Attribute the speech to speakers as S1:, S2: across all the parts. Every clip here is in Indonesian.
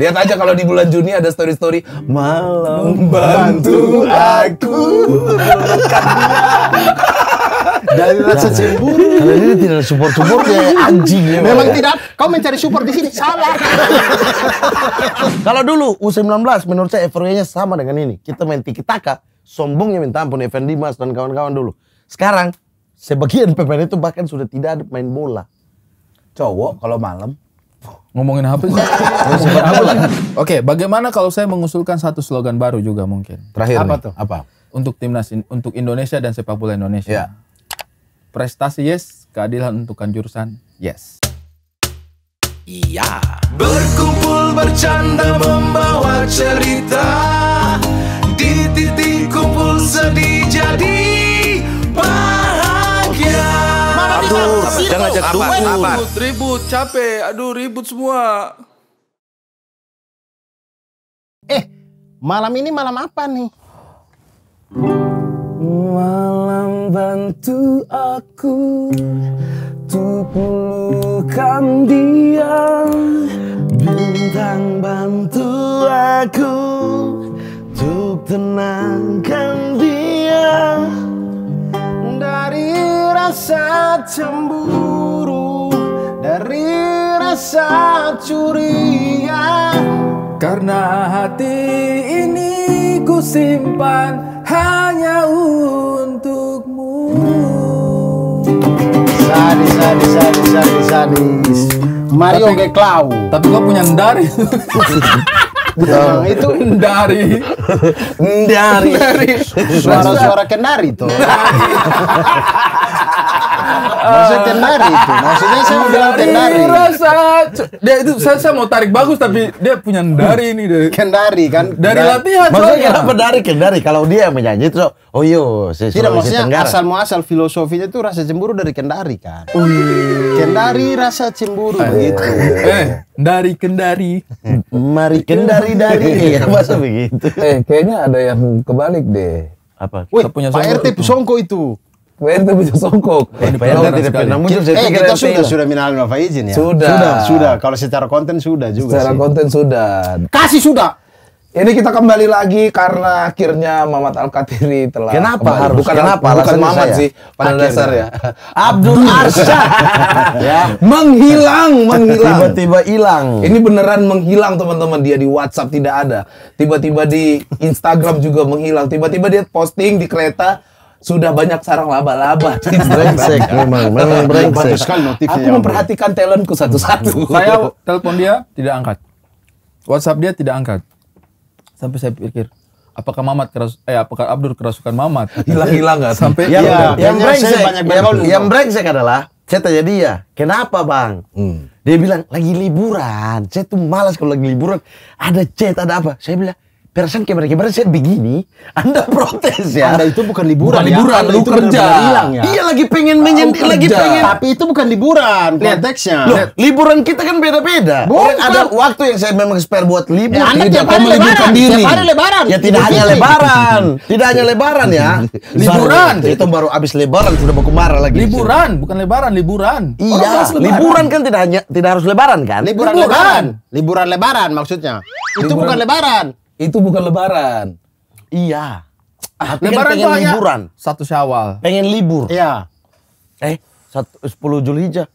S1: Lihat aja kalau di bulan Juni ada story-story
S2: malam bantu aku.
S3: Dari rasa nah. cemburu. Kalau ini tidak support-support ya anjing ya. Memang ya. tidak. Kau mencari support di sini salah. kalau dulu U19 menurut saya euforianya sama dengan ini. Kita main tiki taka, sombongnya minta ampun Effendi Mas dan kawan-kawan dulu. Sekarang sebagian pemain itu bahkan sudah tidak ada main bola. Cowok kalau malam Ngomongin HP. Ngomongin
S1: Oke, bagaimana kalau saya mengusulkan satu slogan baru juga mungkin? Terakhir Apa nih? tuh? Apa? Untuk timnas untuk Indonesia dan sepak bola Indonesia. Ya. Prestasi yes, keadilan untuk kanjurusan yes.
S2: Iya. Berkumpul bercanda membawa cerita di titik kumpul
S1: sedih jadi jangan ajak dukun. Ribut, ribut, capek. Aduh, ribut semua.
S3: Eh, malam ini malam apa nih? Malam bantu aku Tuk pelukan dia Bintang bantu aku Tuk tenangkan dia dari rasa cemburu dari rasa curiga
S1: karena hati ini ku simpan hanya untukmu
S3: sadis sadis sadis sadis sadis Mario tapi, Geklau tapi gua punya ndari
S1: Nah, itu dari dari suara-suara
S3: kendari tuh. Maksudnya ah. tenari
S1: itu. Maksudnya saya mau bilang tenari. Rasa, dia itu saya, saya mau tarik bagus tapi dia punya dari
S3: ini dari kendari
S1: kan. Dari latihan. Maksudnya kenapa
S3: dari kendari? Kalau dia yang menyanyi itu oh iyo. saya Tidak maksudnya Tenggara. asal muasal filosofinya itu rasa cemburu dari kendari kan. Oh iya. Kendari rasa cemburu begitu. Eh, gitu. eh dari kendari. Mari kendari dari. Iya, masa begitu. Eh, kayaknya ada yang kebalik deh. Apa? Wih, Pak RT Songko itu. Werder bisa songkok. Ya, tidak sekali. Namun eh, kita, eh, kita sudah sudah minal faizin ya. Sudah. Sudah, sudah. Kalau secara konten sudah juga Secara sih. konten sudah. Kasih sudah. Ini kita kembali lagi karena akhirnya Mamat Al Katiri telah Kenapa harus? Bukan kenapa? Bukan Mamat sih pada dasar ya. Abdul Arsyad ya. menghilang, menghilang. Tiba-tiba hilang. Ini beneran menghilang teman-teman. Dia di WhatsApp tidak ada. Tiba-tiba di Instagram juga menghilang. Tiba-tiba dia posting di kereta sudah banyak sarang laba-laba. brengsek memang, memang iya, brengsek. Aku ya memperhatikan talentku satu-satu. Saya
S1: telepon dia tidak angkat. WhatsApp dia tidak angkat. Sampai saya pikir, apakah Mamat keras eh apakah Abdur kerasukan
S3: Mamat? Hilang-hilang nggak sampai yang, ya, yang, yang brengsek. Yang, yang brengsek adalah saya tanya dia, kenapa bang? Hmm. Dia bilang lagi liburan. Saya tuh malas kalau lagi liburan. Ada chat, ada apa? Saya bilang, perasaan kayak mereka saya begini, Anda protes ya. Anda itu bukan liburan bukan ya. Liburan, anda itu kerja. ya? Iya lagi pengen menyen lagi pengen. Tapi itu bukan liburan konteksnya. Loh, liburan kita kan beda-beda. Ada waktu yang saya memang spare buat liburan. Ya, anda tidak hari meliburkan diri. Tiap hari lebaran. Ya tidak hanya lebaran. Tidak hanya lebaran ya. liburan. Itu baru habis lebaran sudah mau marah lagi. Liburan, bukan lebaran, liburan. Iya. Liburan kan tidak hanya tidak harus lebaran kan? Liburan lebaran. Liburan lebaran maksudnya. Itu bukan lebaran itu bukan lebaran. Iya. Kan lebaran kan pengen liburan. Satu Syawal. Pengen libur. Iya. Eh, satu, 10 aja.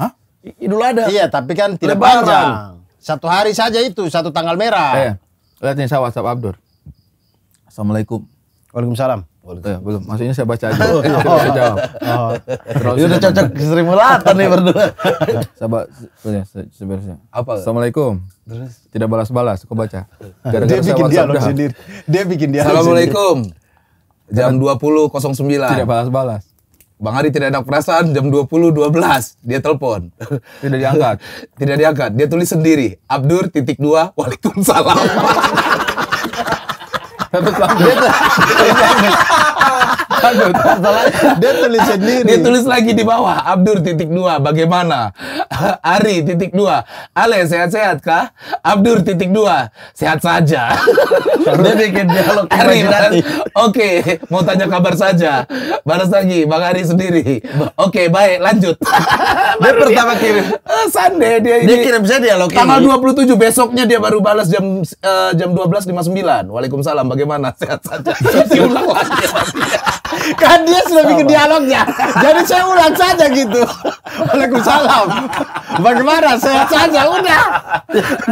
S3: Hah? Idul ada. Iya, tapi kan tidak lebaran. panjang. Satu hari saja itu, satu tanggal merah. Eh,
S1: lihat nih Syawal, Syawal Abdur. Assalamualaikum. Waalaikumsalam. Ya, belum, maksudnya saya baca aja. oh, saya oh, jawab. Oh. Terlalu udah cocok Sri Mulatan nih berdua. Sahabat, sebenarnya. Apa? Assalamualaikum. Terus? Tidak balas-balas, kok baca. Gara -gara dia bikin dialog sendiri. Dia bikin dialog Assalamualaikum. Jam 20.09. Tidak balas-balas. Bang Ari tidak ada perasaan jam 20.12 dia telepon. Tidak diangkat. tidak diangkat. Dia tulis sendiri. Abdur titik dua.
S3: Waalaikumsalam. Bebek bangkrut. dia tulis sendiri. Dia tulis lagi di bawah. Abdur
S1: titik dua. Bagaimana? Ari titik dua. Ale sehat-sehat kah? Abdur
S3: titik dua. Sehat saja. dia bikin dialog Ari. Oke, mau tanya kabar saja. Balas lagi, Bang Ari sendiri. Oke, baik, lanjut. dia pertama kirim. Uh, Sunday dia, dia ini. Dia kirim saya dialog tanggal puluh 27 besoknya dia baru balas jam uh, jam sembilan. Waalaikumsalam. Bagaimana? Sehat saja. kan dia sudah bikin dialognya. Jadi saya ulang saja gitu. Waalaikumsalam. Bagaimana? Saya saja udah.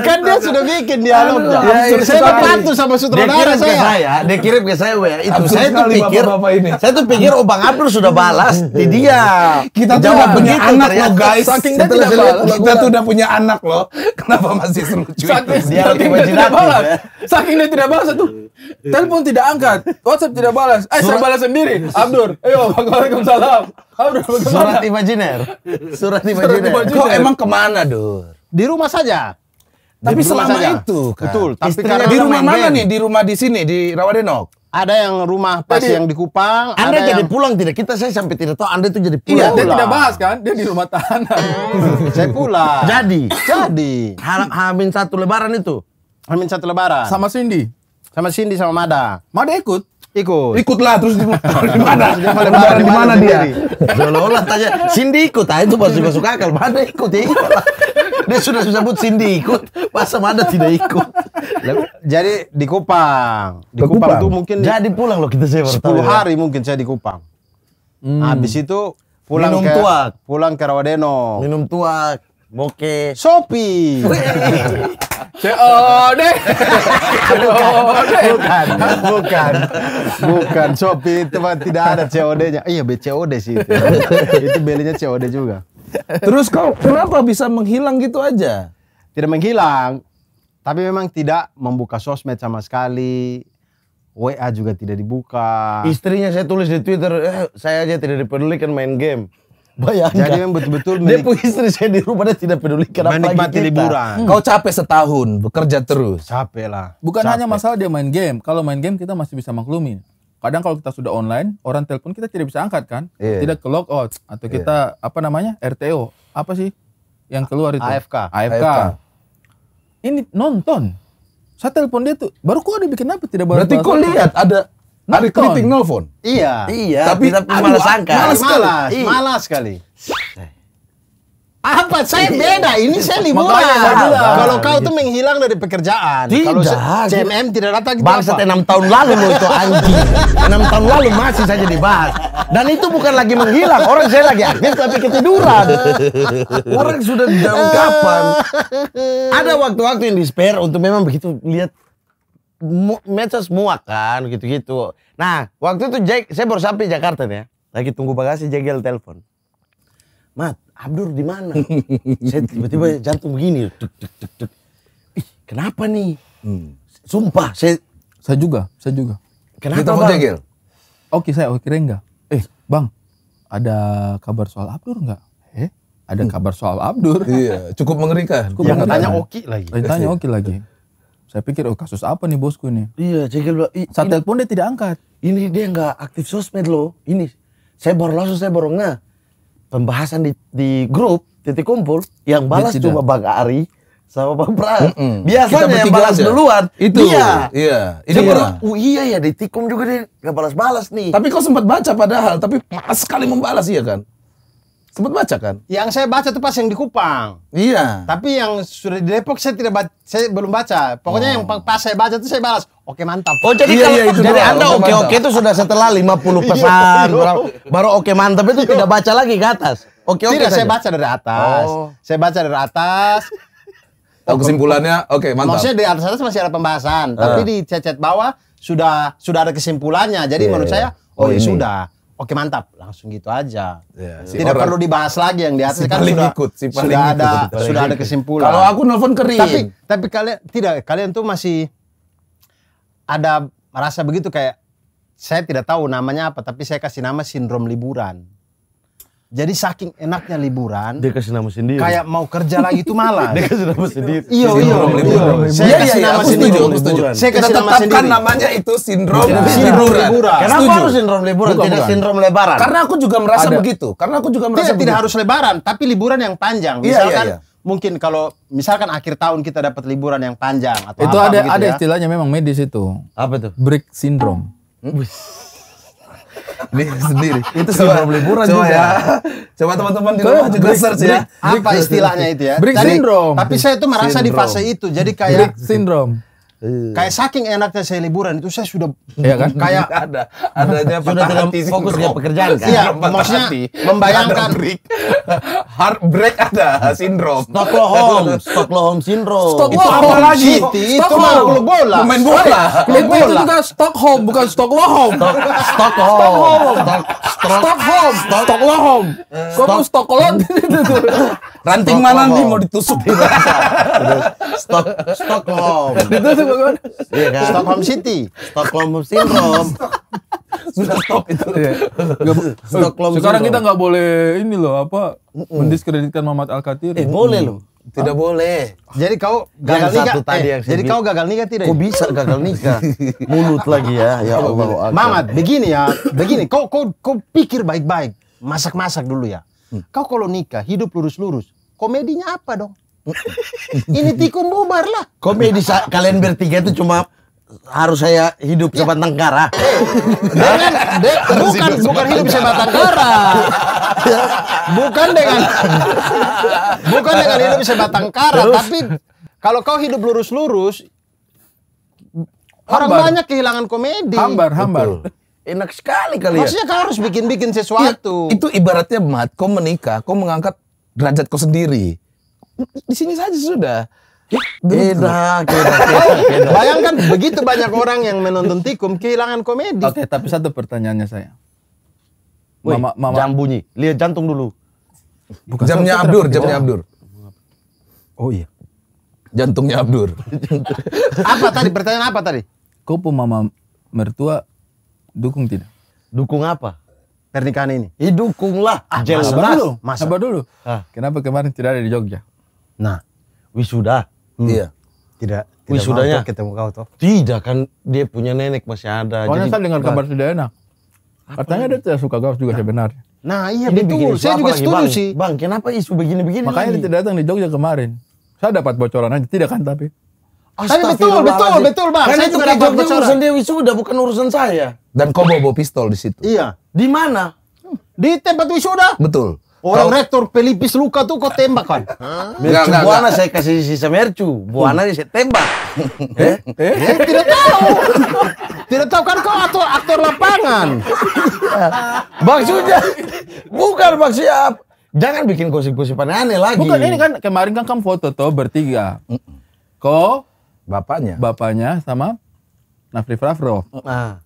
S3: Kan dia sudah bikin dialognya. Ya, ya, saya berpantu sama sutradara saya. saya. Dia kirim ke saya weh. itu. saya tuh pikir bapak ini. Saya tuh pikir Obang Abdul sudah balas di dia. Kita tuh udah punya anak loh guys. Saking dia tidak balas. Kita tuh udah punya anak loh. Kenapa masih selucu itu?
S1: saking dia tidak balas. Saking dia tidak balas tuh Iya. Telepon tidak angkat, WhatsApp tidak balas. Eh, saya balas sendiri. Abdur, ayo, waalaikumsalam.
S3: Abdur, Surat imajiner. Surat imajiner. Kau emang kemana, Dur? Di rumah saja.
S2: Tapi selama
S3: itu kan. Betul, tapi karena di rumah mana nih? Di rumah di sini di Rawadenok. Ada yang rumah pas yang di Kupang. Anda ada jadi pulang tidak? Kita saya sampai tidak tahu Anda itu jadi pulang. Iya, dia tidak bahas kan? Dia di rumah tahanan. saya pulang. Jadi, jadi. Hamin satu lebaran itu. Hamin satu lebaran. Sama Cindy. Sama Cindy sama Mada. Mada ikut. Ikut. Ikutlah terus di mana? Di mana? di mana dia? Seolah-olah tanya Cindy ikut aja ah, itu pasti masuk akal. Mada ikut ya Dia sudah sebut Cindy ikut, masa Mada tidak ikut. Jadi di Kupang, di Kupang, Kupang mungkin jadi pulang loh kita saya 10 hari mungkin saya di Kupang. Hmm. Habis itu pulang minum ke tuak. pulang ke Rawadeno. Minum tuak, boke. Sopi. COD.
S1: Oh, COD. Oh, bukan,
S3: bukan. Bukan, Shopee teman tidak ada COD-nya. Iya, BCOD sih itu. itu belinya COD juga.
S2: Terus kau kenapa
S3: bisa menghilang gitu aja? Tidak menghilang, tapi memang tidak membuka sosmed sama sekali. WA juga tidak dibuka. Istrinya saya tulis di Twitter, eh, saya aja tidak diperlukan main game. Bayangkan. Jadi memang betul-betul dia pun istri saya di rumah dia tidak peduli kenapa menikmati kita. liburan. Kau capek setahun bekerja terus. Capek lah.
S1: Bukan capek. hanya masalah dia main game. Kalau main game kita masih bisa maklumi. Kadang kalau kita sudah online, orang telepon kita tidak bisa angkat kan? Yeah. Tidak ke log out atau iya. kita yeah. apa namanya? RTO. Apa sih yang keluar itu? AFK. AFK. AFK. Ini nonton. Saya telepon dia tuh, baru kok ada bikin apa tidak baru Berarti kau lihat ada hari keriting
S3: nelfon. Iya. Iya. Tapi kita malas angkat. Malas, malas, iya. malas sekali. Eh. Apa? Saya iya. beda. Ini saya liburan. Kalau kau gitu. tuh menghilang dari pekerjaan. Tidak. CMM tidak datang. Bangsa enam tahun lalu loh itu anjing. Enam tahun lalu masih saja dibahas. Dan itu bukan lagi menghilang. Orang saya lagi aktif tapi ketiduran. Orang sudah di dalam eh. kapan. Ada waktu-waktu yang di spare untuk memang begitu lihat medsos muak kan gitu-gitu. Nah, waktu itu Jack, saya baru sampai Jakarta nih ya. Lagi tunggu bagasi Jegel telepon. Mat, Abdur di mana? saya tiba-tiba jantung begini. Tuk, tuk, tuk, tuk. Ih, kenapa nih? Hmm. Sumpah, saya saya juga, saya juga. Kenapa Kita bang? Jegel?
S1: Oke, saya oke enggak. Eh, Bang, ada kabar soal Abdur enggak? Eh, ada hmm. kabar soal Abdur. Iya, cukup mengerikan. Cukup yang mengerikan. tanya Oki lagi. Yang tanya Oki lagi. Saya pikir, oh kasus apa nih bosku ini? Iya, cekil. Saat telepon dia tidak angkat. Ini dia
S3: nggak aktif sosmed loh. Ini, saya baru langsung saya baru nge pembahasan di, di grup titik kumpul yang balas cuma Bang Ari sama Bang Pras. Mm -mm. Biasanya yang balas aja. duluan. Itu. Dia. Iya. Ini dia baru, oh iya ya tikum juga dia nggak balas-balas nih. Tapi kau sempat baca padahal, tapi pas sekali membalas iya kan? Sempat baca kan? Yang saya baca itu pas yang di Kupang. Iya. Tapi yang sudah di Depok saya tidak baca, saya belum baca. Pokoknya oh. yang pas saya baca itu saya balas, oke mantap. Oh jadi iya, kalau iya, itu jadi doang. Anda oke oke itu sudah setelah 50 iya, pesan baru, baru oke mantap itu tidak iya. baca lagi ke atas. Oke oke. Tidak saja. saya baca dari atas. Oh. Saya baca dari atas.
S1: Tahu oh, kesimpulannya, oke okay, mantap. Maksudnya di
S3: atas atas masih ada pembahasan, uh. tapi eh. di cecet bawah sudah sudah ada kesimpulannya. Jadi yeah. menurut iya, saya, oh, oh ya sudah Oke mantap, langsung gitu aja. Ya, si Tidak orang, perlu dibahas lagi yang di atas si kan sudah, ikut, si sudah ikut, ada sudah ada kesimpulan. Kalau aku nelfon kering. Tapi tapi kalian tidak kalian tuh masih ada merasa begitu kayak saya tidak tahu namanya apa tapi saya kasih nama sindrom liburan. Jadi saking enaknya liburan. Dia kasih nama sendiri. Kayak mau kerja lagi itu malah. dia kasih nama sendiri. Iyo iyo. Iya, iya. Saya kasih iya, nama sendiri. Saya kasih nama sendiri. namanya itu sindrom liburan. liburan. Kenapa harus sindrom liburan? Tidak sindrom lebaran. Karena aku juga merasa begitu. Karena aku juga merasa tidak harus lebaran, tapi liburan yang panjang. Misalkan mungkin kalau misalkan akhir tahun kita dapat liburan yang panjang atau itu apa ada gitu ada ya. istilahnya
S1: memang medis itu apa tuh break syndrome hmm? ini sendiri. Itu sebelum liburan coba juga. Ya. Coba teman-teman di rumah juga search ya. apa istilahnya itu ya? Break, Tadi, tapi saya tuh merasa di fase itu. Jadi kayak break
S3: syndrome. Iya. Kayak saking enaknya saya liburan itu saya sudah iya kan? kayak ada adanya sudah dalam hati fokus ke pekerjaan kan. Iya, maksudnya hati. membayangkan break. heartbreak ada sindrom. Stockholm, Stockholm sindrom. Stockholm. Itu apa lagi? Itu mah klub bola. Pemain bola. Klub bola. Itu
S1: juga Stockholm bukan Stockholm. Stockholm. Stockholm. Stockholm. Kok Stockholm
S3: Ranting mana nih mau ditusuk? Stockholm. Stockholm apa iya gimana? Iya kan? Stockholm City. Stockholm Syndrome.
S1: Sudah stop itu. Iya. Stockholm Sekarang kita nggak boleh ini loh apa mm -mm. mendiskreditkan Muhammad Al Katir. Eh boleh loh. Tidak ah. boleh. Jadi kau gagal eh, yang nikah. eh, jadi kau gagal nikah tidak? Ya? Kau bisa gagal nikah. Mulut lagi ya, ya Allah. Mamat, begini
S3: ya, begini. Kau kau kau pikir baik-baik. Hmm. Masak-masak dulu ya. Hmm. Kau kalau nikah hidup lurus-lurus, komedinya apa dong? ini tikung bubar lah. Komedi kalian bertiga itu cuma harus saya hidup ya. sebatang kara. dengan bukan bukan hidup sebatang kara. Ya. bukan dengan bukan dengan hidup sebatang kara, tapi kalau kau hidup lurus-lurus orang banyak kehilangan komedi. Hambar, hambar. enak sekali kali ya. Maksudnya kau harus bikin-bikin sesuatu. Iya, itu ibaratnya mat, kau menikah, kau mengangkat derajat kau sendiri di sini saja sudah. Beda, Bayangkan begitu banyak orang yang menonton Tikum kehilangan komedi. Oke, tapi satu pertanyaannya saya. Woy, mama, mama. Jangan bunyi. Lihat jantung dulu. Bukan jamnya Abdur, jamnya Abdur. Oh iya. Jantungnya Abdur. apa tadi pertanyaan apa tadi? Kau mama mertua dukung tidak? Dukung apa? Pernikahan ini? Ih dukung lah. Ah, Jelas. Masa dulu. Masa. Sabar dulu. Ah. Kenapa kemarin tidak ada di Jogja? Nah, wisuda. Hmm. Iya. Tidak. tidak Wisudanya ketemu kau toh? Tidak kan dia punya nenek masih ada. Soalnya saya dengar kabar sudah enak.
S1: Katanya dia tidak suka gaus juga nah. sebenarnya. Nah iya ini betul, saya juga setuju bang, sih.
S3: Bang, kenapa isu begini-begini Makanya lagi? dia
S1: tidak datang di Jogja kemarin. Saya dapat bocoran aja, tidak kan tapi. Tapi betul, betul, betul bang. Karena saya juga dapat bocoran. urusan Dewi
S3: sudah, bukan urusan saya.
S1: Dan kau bawa pistol di
S3: situ. Iya. Di mana? Di tempat wisuda. Betul. Orang rektor pelipis luka tuh kok tembak kan?
S1: Mercu gak, Buana gak. saya
S3: kasih sisa Mercu. Buana hmm. saya tembak. Eh? Eh? eh? eh? eh? Tidak tahu. Tidak tahu kan kau aktor, aktor lapangan. maksudnya, bukan maksudnya Jangan bikin gosip-gosip aneh-aneh lagi. Bukan ini
S1: kan kemarin kan kamu foto tuh bertiga. Kau, bapaknya, bapaknya sama Nafri Frafro. Nah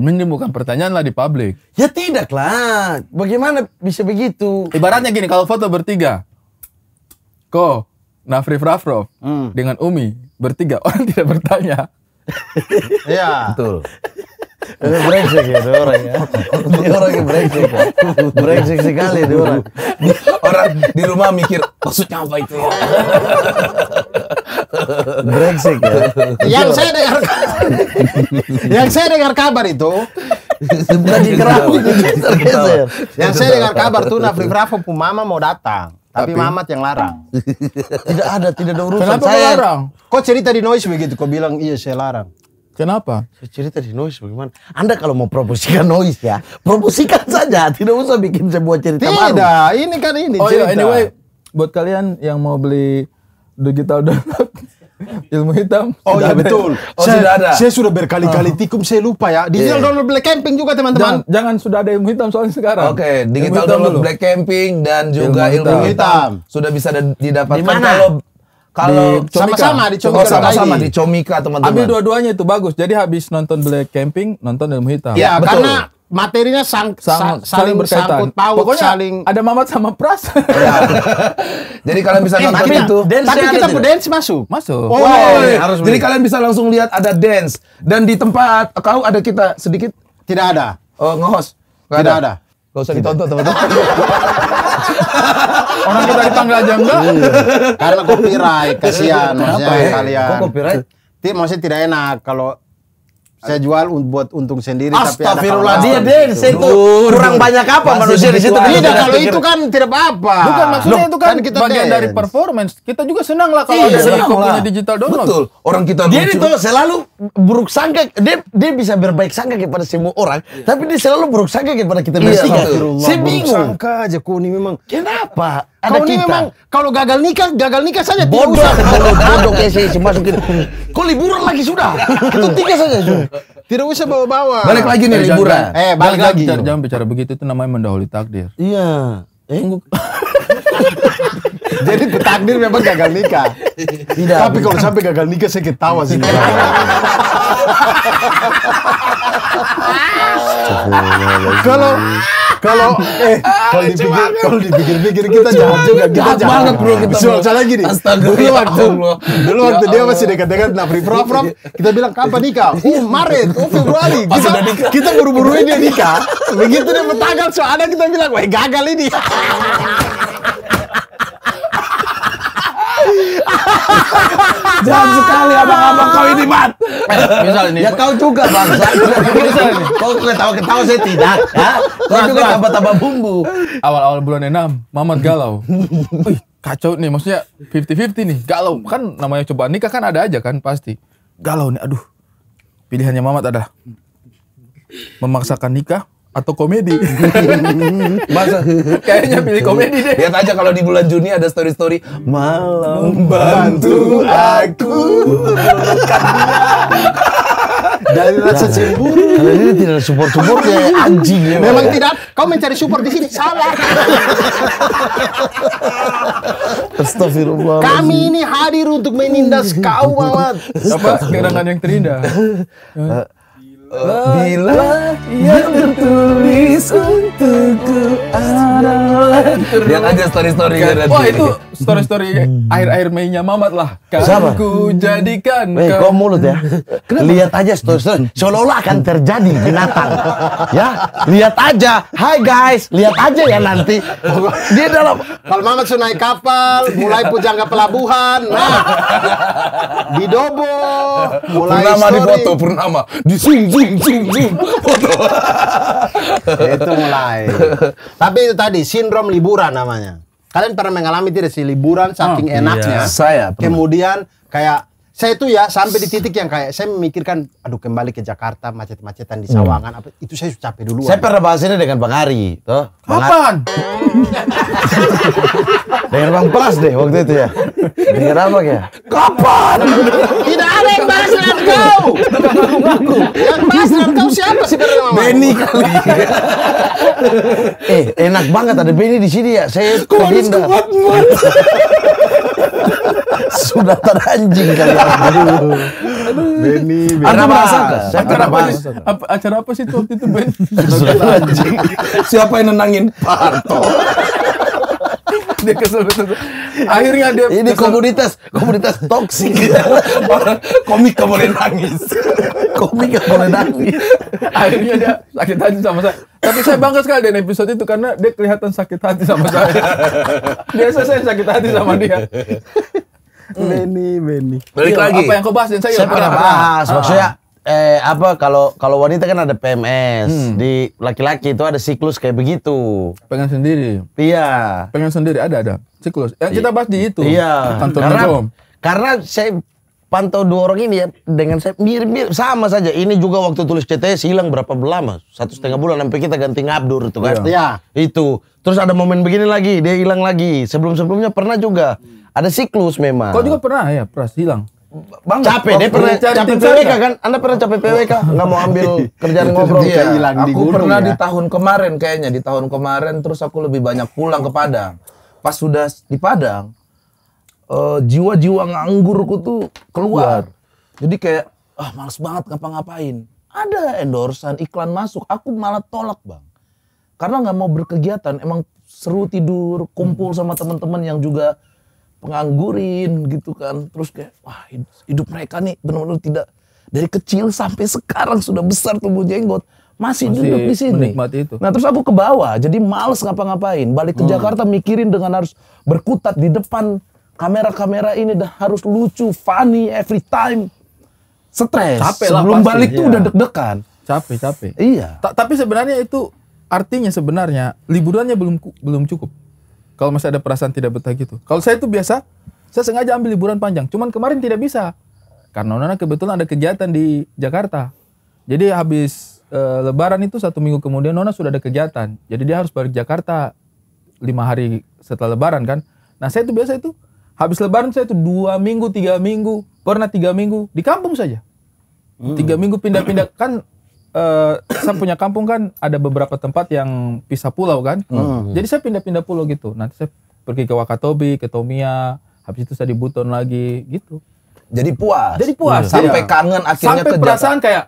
S1: menimbulkan pertanyaan lah di publik. Ya tidak lah. Bagaimana bisa begitu? Ibaratnya gini, kalau foto bertiga, Ko, Nafrif Rafrov hmm. dengan Umi bertiga, orang tidak bertanya. Iya. Betul. Itu brengsek ya dia orang ya. Dia orang yang brengsek. Ya. Brengsek sekali dia orang.
S3: Orang di rumah mikir, maksudnya apa itu ya? Brengsek ya. Yang saya dengar yang saya dengar kabar itu lagi kerapu Yang saya dengar kabar tuh Nafri Bravo mama mau datang. Tapi, tapi Mamat yang larang. tidak ada, tidak ada urusan. Kenapa saya larang? Kok cerita di noise begitu? Kok bilang iya saya larang. Kenapa? Cerita di noise bagaimana? Anda kalau mau promosikan noise ya, promosikan saja, tidak usah bikin sebuah cerita Tidak, baru. ini kan ini. Oh iya, cerita. iya, anyway,
S1: buat kalian yang mau beli digital download ilmu hitam. Oh ya betul. Oh, saya, sudah ada. Saya sudah ah. berkali-kali
S3: tikum, saya lupa ya. Iya. Digital yeah.
S1: download black camping juga teman-teman. Jangan, jangan sudah ada ilmu hitam soalnya sekarang. Oke, okay, digital download dulu. black camping dan juga ilmu, ilmu, hitam. sudah bisa didapatkan Dimana? kalau kalau sama-sama di Comika. sama-sama iya. di Comika, teman-teman. Ambil dua-duanya itu bagus. Jadi habis nonton Black Camping, nonton Ilmu Hitam. Ya, betul. karena
S3: materinya sang, sang, sang saling, saling berkaitan. paut, Pokoknya saling ada Mamat sama Pras. Iya.
S1: Jadi kalian bisa eh, nonton eh, itu. Dance tapi kita pun dance masuk. Masuk. Oh, wow. Wow. Iya, iya. Harus Jadi kalian
S3: bisa langsung lihat ada dance dan di tempat kau ada kita sedikit tidak ada. Oh, nge-host. Tidak ada. ada. Gak usah ditonton teman-teman. Orang kita dipanggil aja enggak. Karena copyright kasihan maksudnya ya? kalian. Kok copyright? Maksudnya tidak enak kalau saya jual untuk buat untung sendiri tapi Astagfirullah dia Den, gitu. saya itu kurang banyak apa manusia di situ. Tidak kalau itu kan tidak apa-apa. Bukan maksudnya itu kan, kan, kita bagian dari ya, performance. Kita juga
S1: senang lah iya, kalau ada yang punya digital download. Betul.
S3: Orang kita Dia itu selalu buruk sangka dia dia bisa berbaik sangka kepada semua orang, iya. tapi dia selalu buruk sangka kepada kita iya, bertiga. Saya bingung. Sangka aja kau ini memang. Kenapa? ada kau memang kalau gagal nikah, gagal nikah saja bodoh, tidak usah. Bodoh, bodoh kayak saya masukin. Kau liburan lagi sudah. Itu tiga saja sudah. Tidak usah bawa-bawa. Balik lagi nih eh, liburan. eh, balik
S1: jangan, lagi. Jangan, jangan bicara begitu itu namanya mendahului takdir. Iya. Eh.
S3: Jadi takdir memang gagal nikah. Tidak. Tapi kalau sampai gagal nikah saya ketawa sih. kalau kalau eh ah, kalau dipikir kalau dipikir-pikir kita jahat juga kita jahat banget bro kita soalnya gini ya dulu waktu dulu ya waktu dia masih dekat-dekat Nafri Prof Prof iya. kita bilang kapan iya. nikah oh Maret oh Februari kita kita buru-buruin dia nikah begitu dia bertanggal soalnya kita bilang wah gagal ini Jangan sekali abang-abang kau ini, Mat.
S1: Eh, misal ini. Ya kau juga, Bang.
S3: Kau ketawa-ketawa saya tidak. Ya? Kau juga tambah-tambah
S1: bumbu. Awal-awal bulan 6, Mamat galau. Wih, kacau nih. Maksudnya 50-50 nih. Galau. Kan namanya coba nikah kan ada aja kan, pasti. Galau nih, aduh. Pilihannya Mamat adalah memaksakan nikah atau komedi. Masa kayaknya pilih komedi deh. Lihat
S3: aja kalau di bulan Juni ada story-story malam bantu aku rasa nah, cemburu. Kalau ini tidak support-support kayak anjing ya. Memang ya. tidak. Kau mencari support di sini salah. Astagfirullah. Kami ini hadir untuk menindas kau, Mamat. Apa
S1: kenangan yang terindah? bila yang
S2: tertulis untukku adalah
S1: lihat aja story story Wah itu story-story hmm. akhir-akhir mainnya Mamat lah. Kan ku jadikan
S3: Hey, kau kan. mulut ya. Lihat aja story-story. Seolah-olah akan terjadi binatang. ya, lihat aja. Hai guys, lihat aja ya nanti. Dia dalam kalau Mamat sudah naik kapal, mulai pujangga pelabuhan. Nah, di Dobo, mulai Purnama story. di foto, Purnama. Di zoom, zoom, zoom, zoom. Foto. Itu mulai. Tapi itu tadi, sindrom liburan namanya. Kalian pernah mengalami tidak sih liburan saking oh, enaknya? Iya. Saya. Pernah. Kemudian kayak saya itu ya sampai di titik yang kayak saya memikirkan aduh kembali ke Jakarta macet-macetan di Sawangan hmm. apa itu saya sudah capek dulu. Saya pernah bahas ini dengan Bang Ari, toh. Kapan? dengan Bang Pras deh waktu itu ya. Dengan apa ya? Kapan?
S2: Tidak ada yang bahas dengan kau. yang bahas dengan kau siapa sebenarnya? Benny
S3: kali. eh, enak banget ada Benny di sini ya. Saya Kau harus kuat, sudah teranjing kali ya. Benny, Benny. Ada Acara apa, sih,
S1: acara apa sih waktu itu Ben?
S3: Siapa yang nenangin Parto? dia Akhirnya dia ini kesel. komunitas komunitas toksik. komik gak boleh nangis. komik gak boleh nangis. Akhirnya dia
S1: sakit hati sama saya. Tapi saya bangga sekali dengan episode itu karena dia kelihatan sakit hati sama saya.
S3: Biasa saya sakit hati sama dia. Benny, Benny. Balik lagi. Apa yang kau bahas dan saya, saya pernah bahas. Maksudnya ah eh apa kalau kalau wanita kan ada PMS hmm. di laki-laki itu ada siklus kayak begitu pengen sendiri iya pengen sendiri ada ada siklus yang kita bahas di itu iya karena Tantum. karena saya pantau dua orang ini ya dengan saya mirip-mirip sama saja ini juga waktu tulis CTS hilang berapa lama satu setengah bulan sampai kita ganti ngabdur itu kan iya. iya. itu terus ada momen begini lagi dia hilang lagi sebelum sebelumnya pernah juga ada siklus memang kau
S1: juga pernah ya pernah hilang
S3: Bang, capek deh pernah capek PWK kan? Anda pernah capek PWK nggak mau ambil kerjaan ngobrol ya? aku di pernah ya. di tahun kemarin kayaknya di tahun kemarin terus aku lebih banyak pulang ke Padang. Pas sudah di Padang, eh, jiwa-jiwa nganggurku tuh keluar. Jadi kayak ah males banget ngapa-ngapain. Ada endorsan, iklan masuk, aku malah tolak bang. Karena nggak mau berkegiatan, emang seru tidur, kumpul hmm. sama teman-teman yang juga penganggurin gitu kan terus kayak wah hidup mereka nih benar-benar tidak dari kecil sampai sekarang sudah besar tumbuh jenggot masih, masih duduk di sini itu. nah terus aku ke bawah jadi males ngapa-ngapain balik ke hmm. Jakarta mikirin dengan harus berkutat di depan kamera-kamera ini dah harus lucu funny every time stres capek sebelum pasti, balik iya. tuh udah
S1: deg-degan capek capek iya Ta tapi sebenarnya itu artinya sebenarnya liburannya belum belum cukup kalau masih ada perasaan tidak betah gitu. Kalau saya itu biasa, saya sengaja ambil liburan panjang. Cuman kemarin tidak bisa. Karena Nona kebetulan ada kegiatan di Jakarta. Jadi habis e, lebaran itu satu minggu kemudian Nona sudah ada kegiatan. Jadi dia harus balik Jakarta lima hari setelah lebaran kan. Nah saya itu biasa itu habis lebaran saya itu dua minggu, tiga minggu, pernah tiga minggu di kampung saja. Hmm. Tiga minggu pindah-pindah kan Uh, saya punya kampung kan ada beberapa tempat yang pisah pulau kan, hmm. jadi saya pindah-pindah pulau gitu. Nanti saya pergi ke Wakatobi, ke Tomia, habis itu saya di Buton lagi gitu. Jadi puas. Jadi puas. Hmm. Sampai iya. kangen akhirnya Sampai Sampai perasaan kayak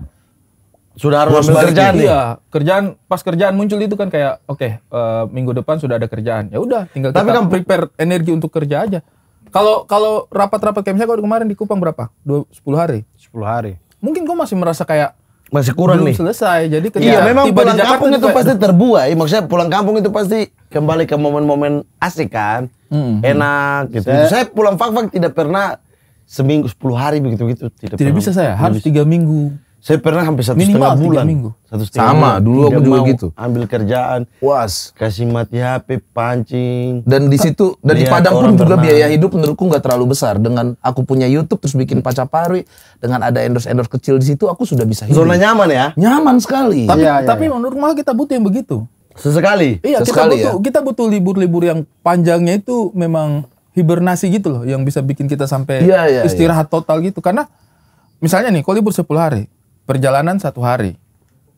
S1: sudah harus kerjaan nih. Iya, kerjaan pas kerjaan muncul itu kan kayak oke, okay, uh, eh, minggu depan sudah ada kerjaan. Ya udah, tinggal Tapi kita kan prepare energi untuk kerja aja. Kalau kalau rapat-rapat kayak misalnya kalau kemarin di Kupang berapa? Dua,
S3: sepuluh hari. sepuluh hari. Mungkin kau masih merasa kayak masih kurang belum nih. selesai. Jadi ketika iya, memang tiba pulang di Jakarta kampung itu pasti terbuai. Maksudnya pulang kampung itu pasti kembali ke momen-momen asik kan, hmm. enak gitu. Saya, saya pulang fak-fak tidak pernah seminggu 10 hari begitu-begitu tidak. Tidak pernah. bisa saya harus tiga minggu. Saya pernah hampir satu Minimal setengah bulan. Minggu. Satu setengah Sama, bulan. dulu aku juga gitu. Ambil kerjaan, was, kasih mati HP, pancing. Dan di situ dan di iya, Padang pun juga bernama. biaya hidup menurutku nggak terlalu besar dengan aku punya YouTube terus bikin hmm. pacapari dengan ada endorse-endorse kecil di situ aku sudah bisa hidup. Zona nyaman ya?
S1: Nyaman sekali. Tapi ya, ya, tapi iya. menurut malah kita butuh yang begitu. Sesekali. Iya, Sesekali kita butuh ya? kita butuh libur-libur yang panjangnya itu memang hibernasi gitu loh yang bisa bikin kita sampai ya, ya, istirahat ya. total gitu karena misalnya nih kalau libur sepuluh hari perjalanan satu hari.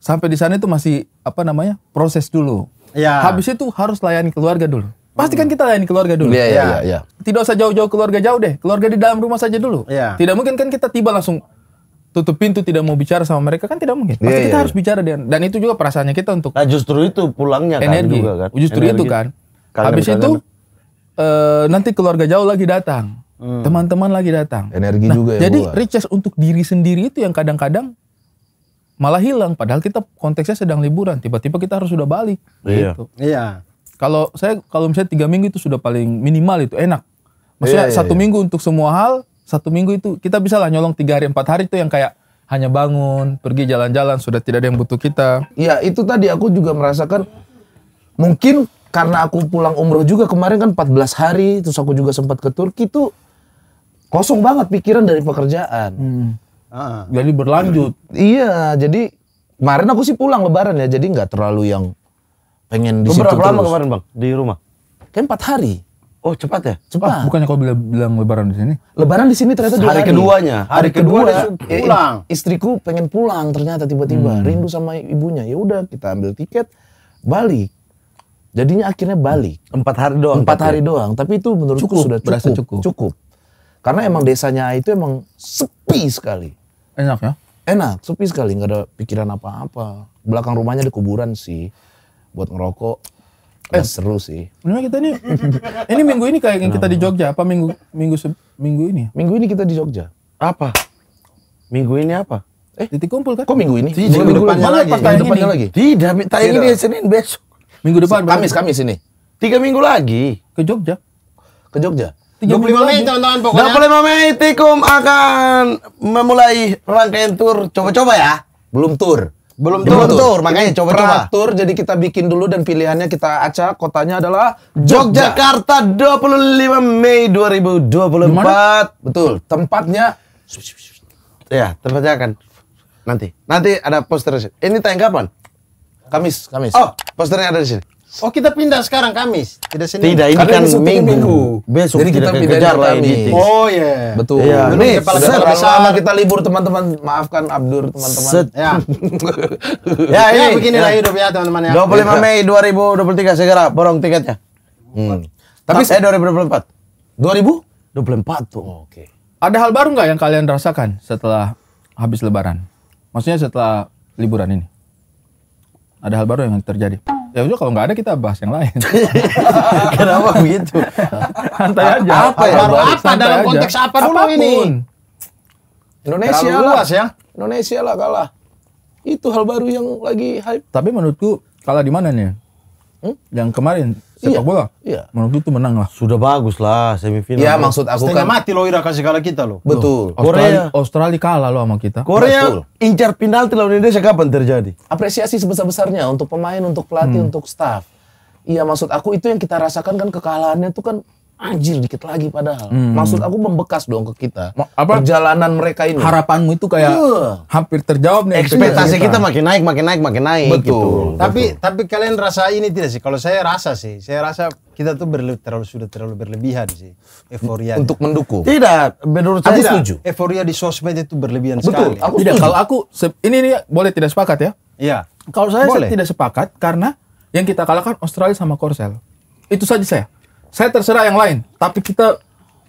S1: Sampai di sana itu masih apa namanya proses dulu. Ya. Habis itu harus layani keluarga dulu. Pasti kan hmm. kita layani keluarga dulu. Iya, iya, ya. iya, iya. Tidak usah jauh-jauh keluarga jauh deh. Keluarga di dalam rumah saja dulu. Ya. Tidak mungkin kan kita tiba langsung tutup pintu tidak mau bicara sama mereka kan tidak mungkin. Pasti ya, kita iya, harus iya. bicara dan dan itu juga perasaannya kita untuk.
S3: Nah justru itu pulangnya kan energi. kan juga kan. Justru energi. itu kan.
S1: Kalian, Habis itu e, nanti keluarga jauh lagi datang, hmm. teman-teman hmm. lagi datang. Energi nah, juga ya. Jadi buat. riches untuk diri sendiri itu yang kadang-kadang malah hilang padahal kita konteksnya sedang liburan tiba-tiba kita harus sudah balik iya. gitu iya kalau saya kalau misalnya tiga minggu itu sudah paling minimal itu enak
S3: maksudnya iya, iya, satu iya.
S1: minggu untuk semua hal satu minggu itu kita bisa lah nyolong tiga hari empat hari itu yang kayak hanya bangun pergi jalan-jalan sudah tidak ada yang butuh kita iya itu
S3: tadi aku juga merasakan mungkin karena aku pulang umroh juga kemarin kan 14 hari terus aku juga sempat ke Turki tuh kosong banget pikiran dari pekerjaan hmm jadi berlanjut. Iya, jadi kemarin aku sih pulang lebaran ya, jadi nggak terlalu yang pengen di situ Berapa lama kemarin bang di rumah? Kayak empat hari.
S1: Oh cepat ya? Cepat. Ah, bukannya kau bilang, bilang lebaran di sini? Lebaran di sini ternyata dua hari. hari. keduanya. Hari, hari kedua, kedua pulang.
S3: Istriku pengen pulang ternyata tiba-tiba hmm. rindu sama ibunya. Ya udah kita ambil tiket balik. Jadinya akhirnya balik. Empat hari doang. Empat hari ya? hari doang. Tapi itu menurutku cukup, sudah cukup. cukup. Cukup. Karena emang desanya itu emang sepi sekali. Enak ya? Enak, sepi sekali, nggak ada pikiran apa-apa. Belakang rumahnya di kuburan sih, buat ngerokok. Eh, nah, seru sih.
S1: Ini kita ini, ini minggu ini kayak yang kita di Jogja. Apa minggu minggu minggu ini? Minggu ini kita di Jogja. Apa?
S3: Minggu ini apa? Eh, titik kumpul kan? Kok minggu ini? Tidak, minggu, minggu depannya lagi. minggu depannya lagi. Tidak, tayang ini Senin besok. Minggu depan. Kamis, Kamis ini. Tiga minggu lagi. Ke Jogja. Ke Jogja? 25 Mei teman-teman pokoknya. 25 Mei Tikum akan memulai rangkaian tour coba-coba ya. Belum tour. Belum, belum tur, tur, makanya coba-coba. Tur, jadi kita bikin dulu dan pilihannya kita acak. Kotanya adalah Yogyakarta, 25 Mei 2024. Dimana? Betul, tempatnya. Ya, tempatnya akan nanti. Nanti ada poster. Ini tayang kapan? Kamis, Kamis. Oh, posternya ada di sini. Oh kita pindah sekarang Kamis, tidak Senin. Tidak ini Karena kan minggu. minggu. Besok Jadi kita kejar lah ini. Oh iya. Yeah. Betul. Yeah. Ini kepala kita sama kita libur teman-teman. Maafkan Abdur teman-teman. Ya. ya ini ya, beginilah ya. hidup ya teman-teman ya. 25 iya. Mei 2023 segera borong tiketnya. Hmm. Tapi saya 2024. 2024 tuh. Oh, Oke. Okay. Ada hal baru nggak yang kalian rasakan
S1: setelah habis Lebaran? Maksudnya setelah liburan ini? Ada hal baru yang terjadi? Ya udah kalau nggak ada kita bahas yang lain. Kenapa begitu? Santai aja. Apa ya? Apa, dalam konteks apa dulu Apapun. ini? Indonesia lah. Luas ya. Indonesia lah kalah. Itu hal baru yang lagi hype. Tapi menurutku kalah di mana nih? Hmm? Yang kemarin Iya. sepak iya, bola. Iya. Menurut itu menang lah.
S3: Sudah bagus lah semifinal. Iya maksud aku Setengah kan. mati loh Irak kasih kalah kita loh. Betul. Korea. Australia, Australia kalah loh sama kita. Korea Betul. incar penalti lawan Indonesia kapan terjadi? Apresiasi sebesar-besarnya
S1: untuk pemain, untuk pelatih, hmm. untuk staff. Iya maksud aku itu yang kita rasakan kan kekalahannya itu kan anjir dikit lagi padahal. Hmm. Maksud aku membekas dong ke kita. Apa? Perjalanan mereka ini. Harapanmu
S3: itu kayak uh. hampir terjawab nih. Ekspektasi kita. Gitu. kita makin naik, makin naik, makin naik. Betul. Gitu. Tapi betul. tapi kalian rasa ini tidak sih? Kalau saya rasa sih, saya rasa kita tuh berlebih terlalu sudah terlalu berlebihan sih euforia. Untuk mendukung. Tidak, menurut saya setuju. Euforia di sosmed itu berlebihan betul. sekali. Aku tidak. Kalau aku ini ini
S1: boleh tidak sepakat ya?
S3: Iya. Kalau saya, saya tidak
S1: sepakat karena yang kita kalahkan Australia sama Korsel. Itu saja saya saya terserah yang lain tapi kita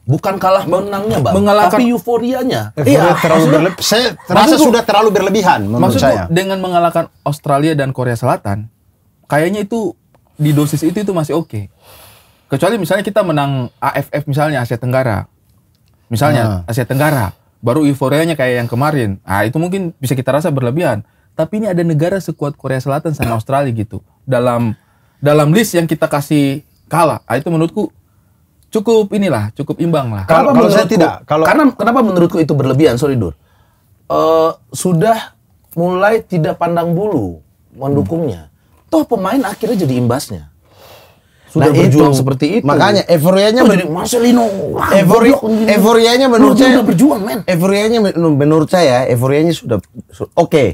S1: bukan kalah menangnya bang mengalahkan tapi
S3: euforianya iya terlalu berlebi- saya terasa sudah terlalu berlebihan menurut saya
S1: dengan mengalahkan Australia dan Korea Selatan kayaknya itu di dosis itu itu masih oke okay. kecuali misalnya kita menang AFF misalnya Asia Tenggara misalnya nah. Asia Tenggara baru euforianya kayak yang kemarin ah itu mungkin bisa kita rasa berlebihan tapi ini ada negara sekuat Korea Selatan sama Australia gitu dalam dalam list yang kita kasih kalah. Nah, itu menurutku cukup inilah, cukup imbang lah. Kalau, kalau saya tidak, kalau karena kenapa menurutku itu berlebihan, sorry Dur.
S3: Uh, sudah mulai tidak pandang bulu mendukungnya. Hmm. Toh pemain akhirnya jadi imbasnya. Sudah nah, berjuang itu. seperti itu. Makanya euforianya oh, menurut Marcelino. Wah, menurut saya sudah berjuang, men. Euforianya menurut saya, euforianya sudah su oke. Okay.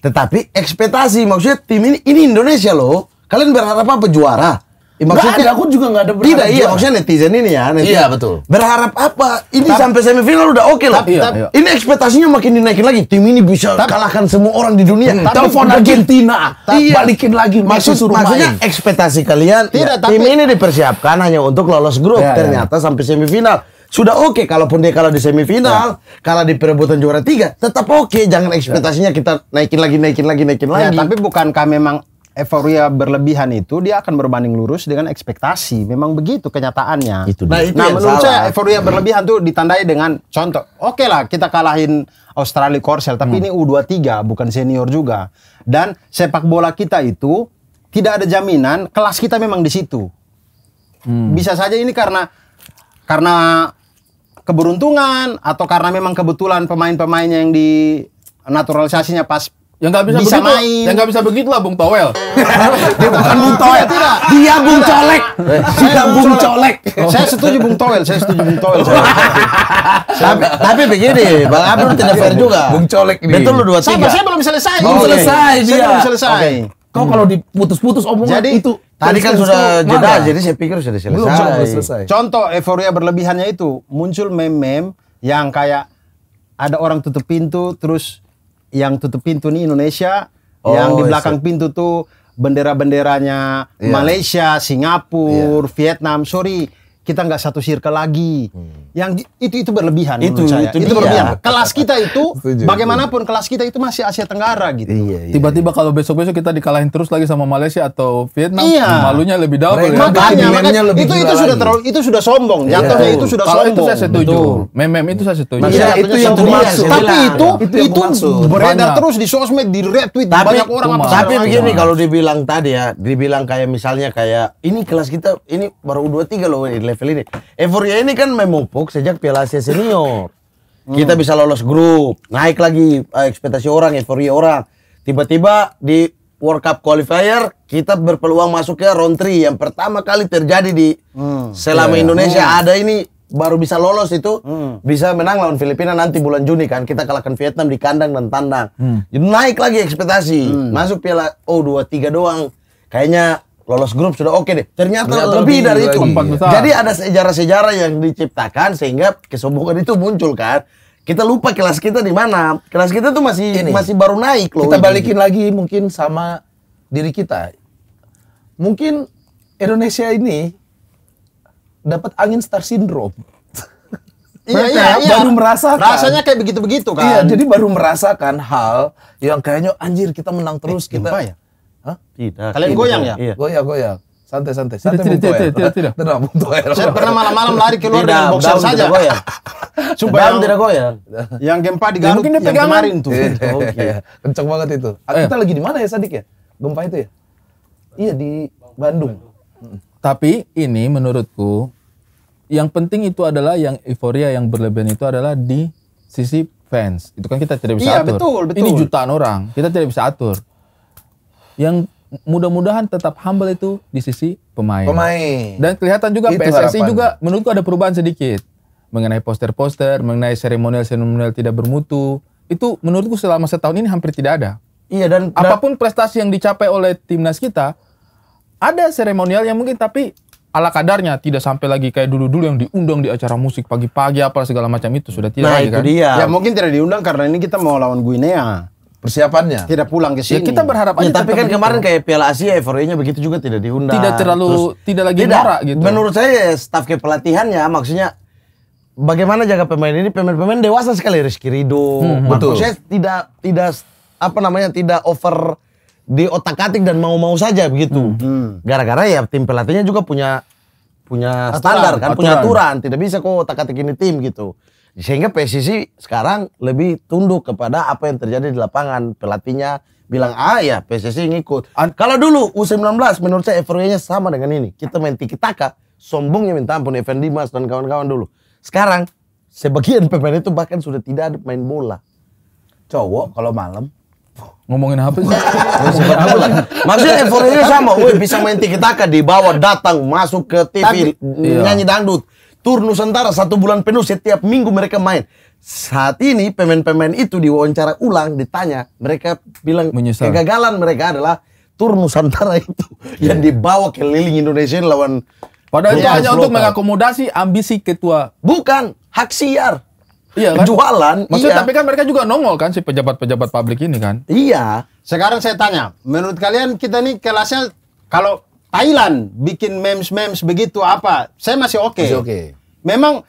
S3: Tetapi ekspektasi maksudnya tim ini ini Indonesia loh. Kalian berharap apa juara? Ya, maksudnya gak ada, aku juga gak ada berharap. Tidak, iya. Maksudnya netizen ini ya. Netizen. Iya betul. Berharap apa? Ini tapi, sampai semifinal udah oke okay lah. Tapi, iya, tapi, iya. Ini ekspektasinya makin dinaikin lagi. Tim ini bisa tapi, kalahkan semua orang di dunia. Hmm, Telepon Argentina, iya. balikin lagi. Maksud, suruh maksudnya main. ekspektasi kalian. Tidak, ya, tapi, tim ini dipersiapkan hanya untuk lolos grup. Iya, Ternyata sampai semifinal sudah oke okay. kalaupun dia kalah di semifinal, ya. kalah di perebutan juara tiga, tetap oke. Okay. Jangan ekspektasinya kita naikin lagi, naikin lagi, naikin ya, lagi. tapi bukankah memang euforia berlebihan itu dia akan berbanding lurus dengan ekspektasi. Memang begitu kenyataannya. Itu nah, itu nah menurut saya euforia hmm. berlebihan tuh ditandai dengan contoh. Oke okay lah kita kalahin Australia Korsel, tapi hmm. ini U23 bukan senior juga. Dan sepak bola kita itu tidak ada jaminan kelas kita memang di situ. Hmm. Bisa saja ini karena karena keberuntungan atau karena memang kebetulan pemain-pemainnya yang di naturalisasinya pas yang nggak bisa, bisa begitu. Main. yang nggak bisa begitu lah Bung Towel. dia bukan Bung Towel. Tidak. Dia Bung Colek. Eh, dia Bung Colek. Saya setuju Bung Towel. Saya setuju Bung Towel. tapi, tapi begini, Bang Abdul tidak fair juga. Bung Colek ini. Betul lu dua tiga. Sama, saya belum selesai. Belum okay. selesai dia. Saya belum selesai. Okay. Kau kalau diputus-putus omongan jadi, itu tadi kan sudah jeda, jadi saya pikir sudah selesai. Belum, selesai. Contoh euforia berlebihannya itu muncul meme-meme yang kayak ada orang tutup pintu terus yang tutup pintu nih Indonesia, oh, yang di belakang isi. pintu tuh bendera-benderanya yeah. Malaysia, Singapura, yeah. Vietnam. Sorry, kita nggak satu circle lagi. Hmm. Yang itu itu berlebihan itu, menurut saya. Itu, itu berlebihan. Kelas kita itu Setuju. bagaimanapun kelas kita itu masih Asia Tenggara gitu. Iya, iya. Tiba-tiba iya. kalau besok-besok kita dikalahin
S1: terus lagi sama Malaysia atau Vietnam, iya. malunya lebih dalam. Ya. Makanya, makanya lebih itu itu sudah terlalu
S3: itu sudah sombong. Iya. Jatuhnya iya. itu sudah kalau sombong. itu saya setuju.
S1: Memem iya, itu saya setuju. Maksudnya, itu yang dimaksud. Tapi itu itu, itu beredar terus
S3: di sosmed, di retweet banyak orang apa Tapi begini kalau dibilang tadi ya, dibilang kayak misalnya kayak ini kelas kita ini baru U23 loh level ini. Euforia ini kan memupuk sejak Piala Asia Senior. Hmm. Kita bisa lolos grup, naik lagi uh, ekspektasi orang, euforia orang. Tiba-tiba di World Cup qualifier kita berpeluang masuk ke round 3 yang pertama kali terjadi di hmm. selama yeah. Iya. Indonesia hmm. ada ini baru bisa lolos itu hmm. bisa menang lawan Filipina nanti bulan Juni kan kita kalahkan Vietnam di kandang dan tandang. Hmm. Naik lagi ekspektasi, hmm. masuk Piala oh tiga doang. Kayaknya lolos grup sudah oke okay deh. Ternyata, Ternyata lebih, lebih dari itu. Besar. Jadi ada sejarah-sejarah yang diciptakan sehingga kesombongan itu muncul kan. Kita lupa kelas kita di mana. Kelas kita tuh masih ini. masih baru naik loh. Kita balikin lagi mungkin sama diri kita. Mungkin Indonesia ini dapat angin star syndrome. Iya, iya, iya. Baru merasakan. Rasanya kayak begitu-begitu iya, kan. Iya, jadi baru merasakan hal yang kayaknya anjir kita menang terus eh, kita. Ya? Tidak. Kalian goyang ya? Iya. Goyang, goyang. Santai, santai. Santai tidak, tidak, tidak, tidak, tidak. Tidak,
S1: Saya pernah malam-malam lari keluar tidak, dengan boxer saja. Tidak goyang.
S3: Sumpah yang, tidak goyang. Yang gempa di ya, Garut, yang kemarin tuh. Iya, oke. Iya,
S1: kenceng banget itu. Ah, eh. Kita lagi di mana ya Sadik ya? Gempa
S3: itu ya? Iya di Bandung.
S1: Hmm. Tapi ini menurutku yang penting itu adalah yang euforia yang berlebihan itu adalah di sisi fans. Itu kan kita tidak bisa iya, atur. Betul, betul. Ini jutaan orang, kita tidak bisa atur yang mudah-mudahan tetap humble itu di sisi pemain. Pemain. Dan kelihatan juga itu PSSI harapan. juga menurutku ada perubahan sedikit mengenai poster-poster, mengenai seremonial-seremonial tidak bermutu. Itu menurutku selama setahun ini hampir tidak ada. Iya dan, dan apapun prestasi yang dicapai oleh timnas kita ada seremonial yang mungkin tapi ala kadarnya tidak sampai lagi kayak dulu-dulu yang diundang di acara musik pagi-pagi apa segala macam itu sudah tidak nah, lagi itu kan. dia. Ya
S3: mungkin tidak diundang karena ini kita mau lawan Guinea persiapannya. Tidak pulang ke ya, sini. Ya, kita berharap ya, Tapi kan kemarin kayak Piala Asia euforianya begitu juga tidak diundang. Tidak terlalu Terus, tidak lagi tidak, gitu. Menurut saya staf kepelatihannya maksudnya bagaimana jaga pemain ini pemain-pemain dewasa sekali Rizky Ridho. Hmm, betul. Saya tidak tidak apa namanya tidak over di otak-atik dan mau-mau saja begitu. gara hmm. Hmm. Gara-gara ya tim pelatihnya juga punya punya aturan, standar kan, aturan. punya aturan, tidak bisa kok otak-atik ini tim gitu. Sehingga PSSI sekarang lebih tunduk kepada apa yang terjadi di lapangan. Pelatihnya bilang ah, ya PSSI ngikut. An Kalau dulu U19 menurut saya euforia sama dengan ini. Kita main tiki taka, sombongnya minta ampun Effendi Mas dan kawan-kawan dulu. Sekarang sebagian pemain itu bahkan sudah tidak ada main bola. Cowok kalau malam ngomongin apa sih? ngomongin apa Maksudnya euforianya sama, woi bisa main tiki taka di bawah datang masuk ke TV Tapi, nyanyi iya. dangdut tur Nusantara satu bulan penuh setiap minggu mereka main. Saat ini pemain-pemain itu diwawancara ulang ditanya, mereka bilang Menyesal. kegagalan mereka adalah tur Nusantara itu yeah. yang iya. dibawa keliling Indonesia lawan Padahal itu hanya untuk mengakomodasi ambisi ketua. Bukan, hak siar. Iya kan? Jualan. Maksudnya iya. tapi kan mereka juga nongol kan si pejabat-pejabat publik ini kan? Iya. Sekarang saya tanya, menurut kalian kita nih kelasnya kalau Thailand bikin memes-memes begitu apa, saya masih oke. Okay. Okay. Memang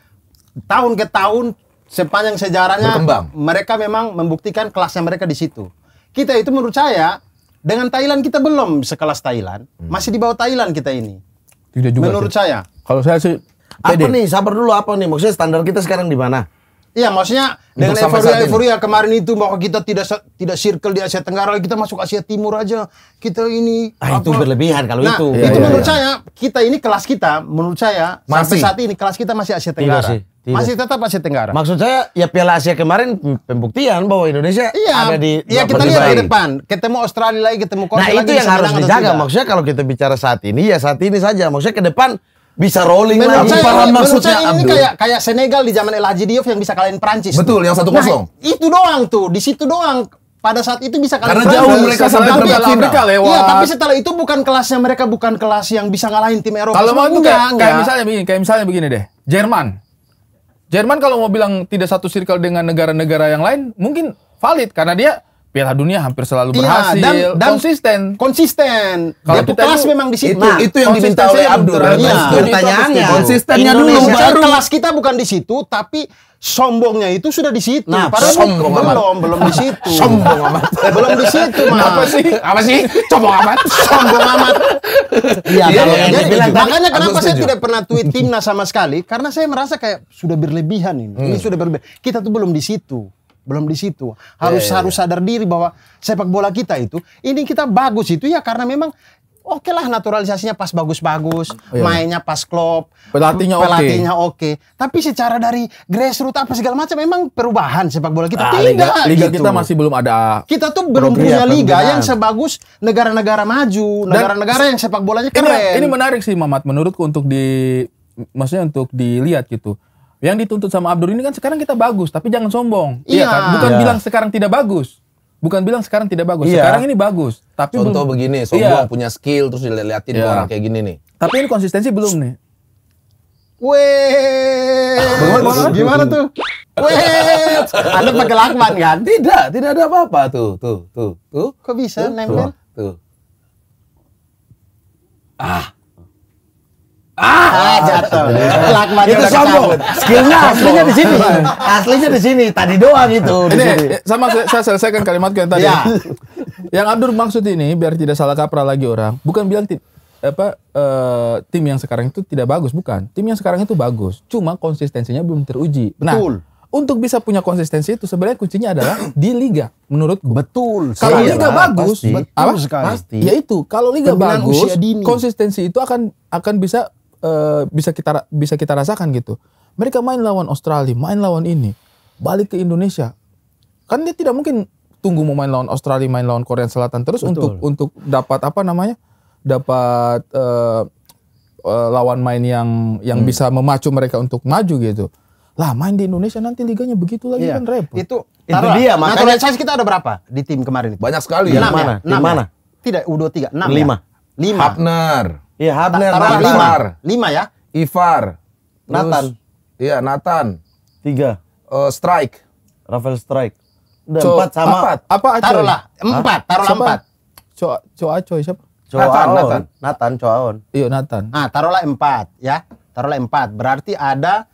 S3: tahun ke tahun sepanjang sejarahnya Berkembang. mereka memang membuktikan kelasnya mereka di situ. Kita itu menurut saya dengan Thailand kita belum sekelas Thailand, hmm. masih di bawah Thailand kita ini. Tidak juga. Menurut sih. saya. Kalau saya sih Pede. Apa nih? Sabar dulu apa nih? Maksudnya standar kita sekarang di mana? Iya, maksudnya dengan euforia euforia kemarin itu bahwa kita tidak tidak circle di Asia Tenggara, kita masuk Asia Timur aja. Kita ini ah, itu berlebihan kalau nah, itu. Iya, itu iya, menurut iya. saya kita ini kelas kita menurut saya masih. sampai saat ini kelas kita masih Asia Tenggara. Tidak sih. Tidak. Masih tetap Asia Tenggara. Maksud saya ya Piala Asia kemarin pembuktian bahwa Indonesia iya, ada di Iya, kita lihat di depan. Ketemu Australia lagi, ketemu Korea Nah, lagi, itu yang harus dijaga. Maksudnya kalau kita bicara saat ini ya saat ini saja. Maksudnya ke depan bisa rolling menurut lagi. Saya, Paham maksudnya saya ini kayak kayak Senegal di zaman El Hadji Diouf yang bisa kalahin Prancis. Betul, yang satu kosong. Nah, itu doang tuh, di situ doang pada saat itu bisa kalahin Karena Prancis. jauh mereka sampai tapi, Afrika lewat. Iya, tapi setelah itu bukan kelasnya mereka bukan kelas yang bisa ngalahin tim Eropa. Kalau mau itu kayak, enggak. kayak misalnya
S1: begini, kayak misalnya begini deh. Jerman. Jerman kalau mau bilang tidak satu circle dengan negara-negara yang lain, mungkin valid karena dia Piala Dunia hampir selalu iya, berhasil dan, dan
S3: konsisten. Konsisten. Kalau kita kelas itu, memang di situ. Itu, nah, itu yang diminta oleh Abdur. Iya. Pertanyaannya konsistennya dulu baru. Kelas kita bukan di situ tapi sombongnya itu sudah di situ. Nah, Padahal sombong belum, belum belum di situ. sombong amat. belum di situ, Mas. Apa sih? Apa sih? Sombong amat. sombong amat.
S2: Iya, ya, ya, jadi,
S3: makanya kenapa saya tidak pernah tweet timnas sama sekali karena saya merasa kayak sudah berlebihan ini. Hmm. Ini sudah berlebihan. Kita tuh belum di situ belum di situ. Ya, ya, harus yeah, yeah, harus sadar diri bahwa sepak bola kita itu ini kita bagus itu ya karena memang oke okay lah naturalisasinya pas bagus-bagus, oh, iya. mainnya pas klop, pelatihnya oke. Okay. okay. Tapi secara dari grassroots apa segala macam memang perubahan sepak bola kita nah, tidak. Liga, liga gitu. kita masih
S1: belum ada.
S3: Kita tuh belum punya liga yang sebagus negara-negara maju, negara-negara yang sepak bolanya keren. Ini, ini
S1: menarik sih Mamat menurutku untuk di maksudnya untuk dilihat gitu yang dituntut sama Abdur ini kan sekarang kita bagus, tapi jangan sombong. Iya. iya, kan? Bukan iya. bilang sekarang tidak bagus. Bukan bilang sekarang tidak bagus. Iya. Sekarang ini bagus, tapi contoh belum, begini, iya. sombong iya. punya skill terus dilihatin iya. orang kayak gini nih. Tapi ini konsistensi belum nih.
S3: Wae. Ah, gimana tuh? Wae. Ada pakai kan? Tidak, tidak ada apa-apa tuh, tuh, tuh, tuh. Kok bisa nempel? Tuh. tuh. Ah, Ah, ah jatuh. Iya. Lakman itu sombong. Skillnya aslinya di sini. Aslinya di sini. Tadi doang itu. Ini
S1: sini. Eh, sama saya, saya selesaikan kalimat iya. yang tadi. Ya. Yang Abdur maksud ini biar tidak salah kaprah lagi orang. Bukan bilang apa uh, tim yang sekarang itu tidak bagus, bukan. Tim yang sekarang itu bagus. Cuma konsistensinya belum teruji. Nah, Betul. Untuk bisa punya konsistensi itu sebenarnya kuncinya adalah di liga menurut betul. Kalau liga lah, bagus, pasti. betul apa? sekali. Pasti. Yaitu kalau liga Pembilan bagus, konsistensi itu akan akan bisa Eh, bisa kita bisa kita rasakan gitu. Mereka main lawan Australia, main lawan ini, balik ke Indonesia. Kan dia tidak mungkin tunggu mau main lawan Australia, main lawan Korea Selatan terus Betul. untuk untuk dapat apa namanya? dapat uh, uh, lawan main yang yang hmm. bisa memacu mereka untuk maju gitu. Lah main di Indonesia nanti liganya begitu lagi iya. kan
S3: repot. Itu itu dia nah, makanya size kita ada berapa di tim kemarin Banyak sekali. Di ya. mana? Di mana? Tidak U23, 6 5. lima 5. Hapner. Iya, Habner, Ta Lima. lima ya. Ivar. Nathan. Iya, Nathan. Tiga. Uh, strike. Rafael Strike. Udah Co empat sama. Empat. Apa Acoy? Taruhlah empat, taruhlah empat. Co Co Acoy siapa? Co Nathan, Nathan. Nathan Coaon. Iya, Nathan. Nah, taruhlah empat ya. Taruhlah empat. Berarti ada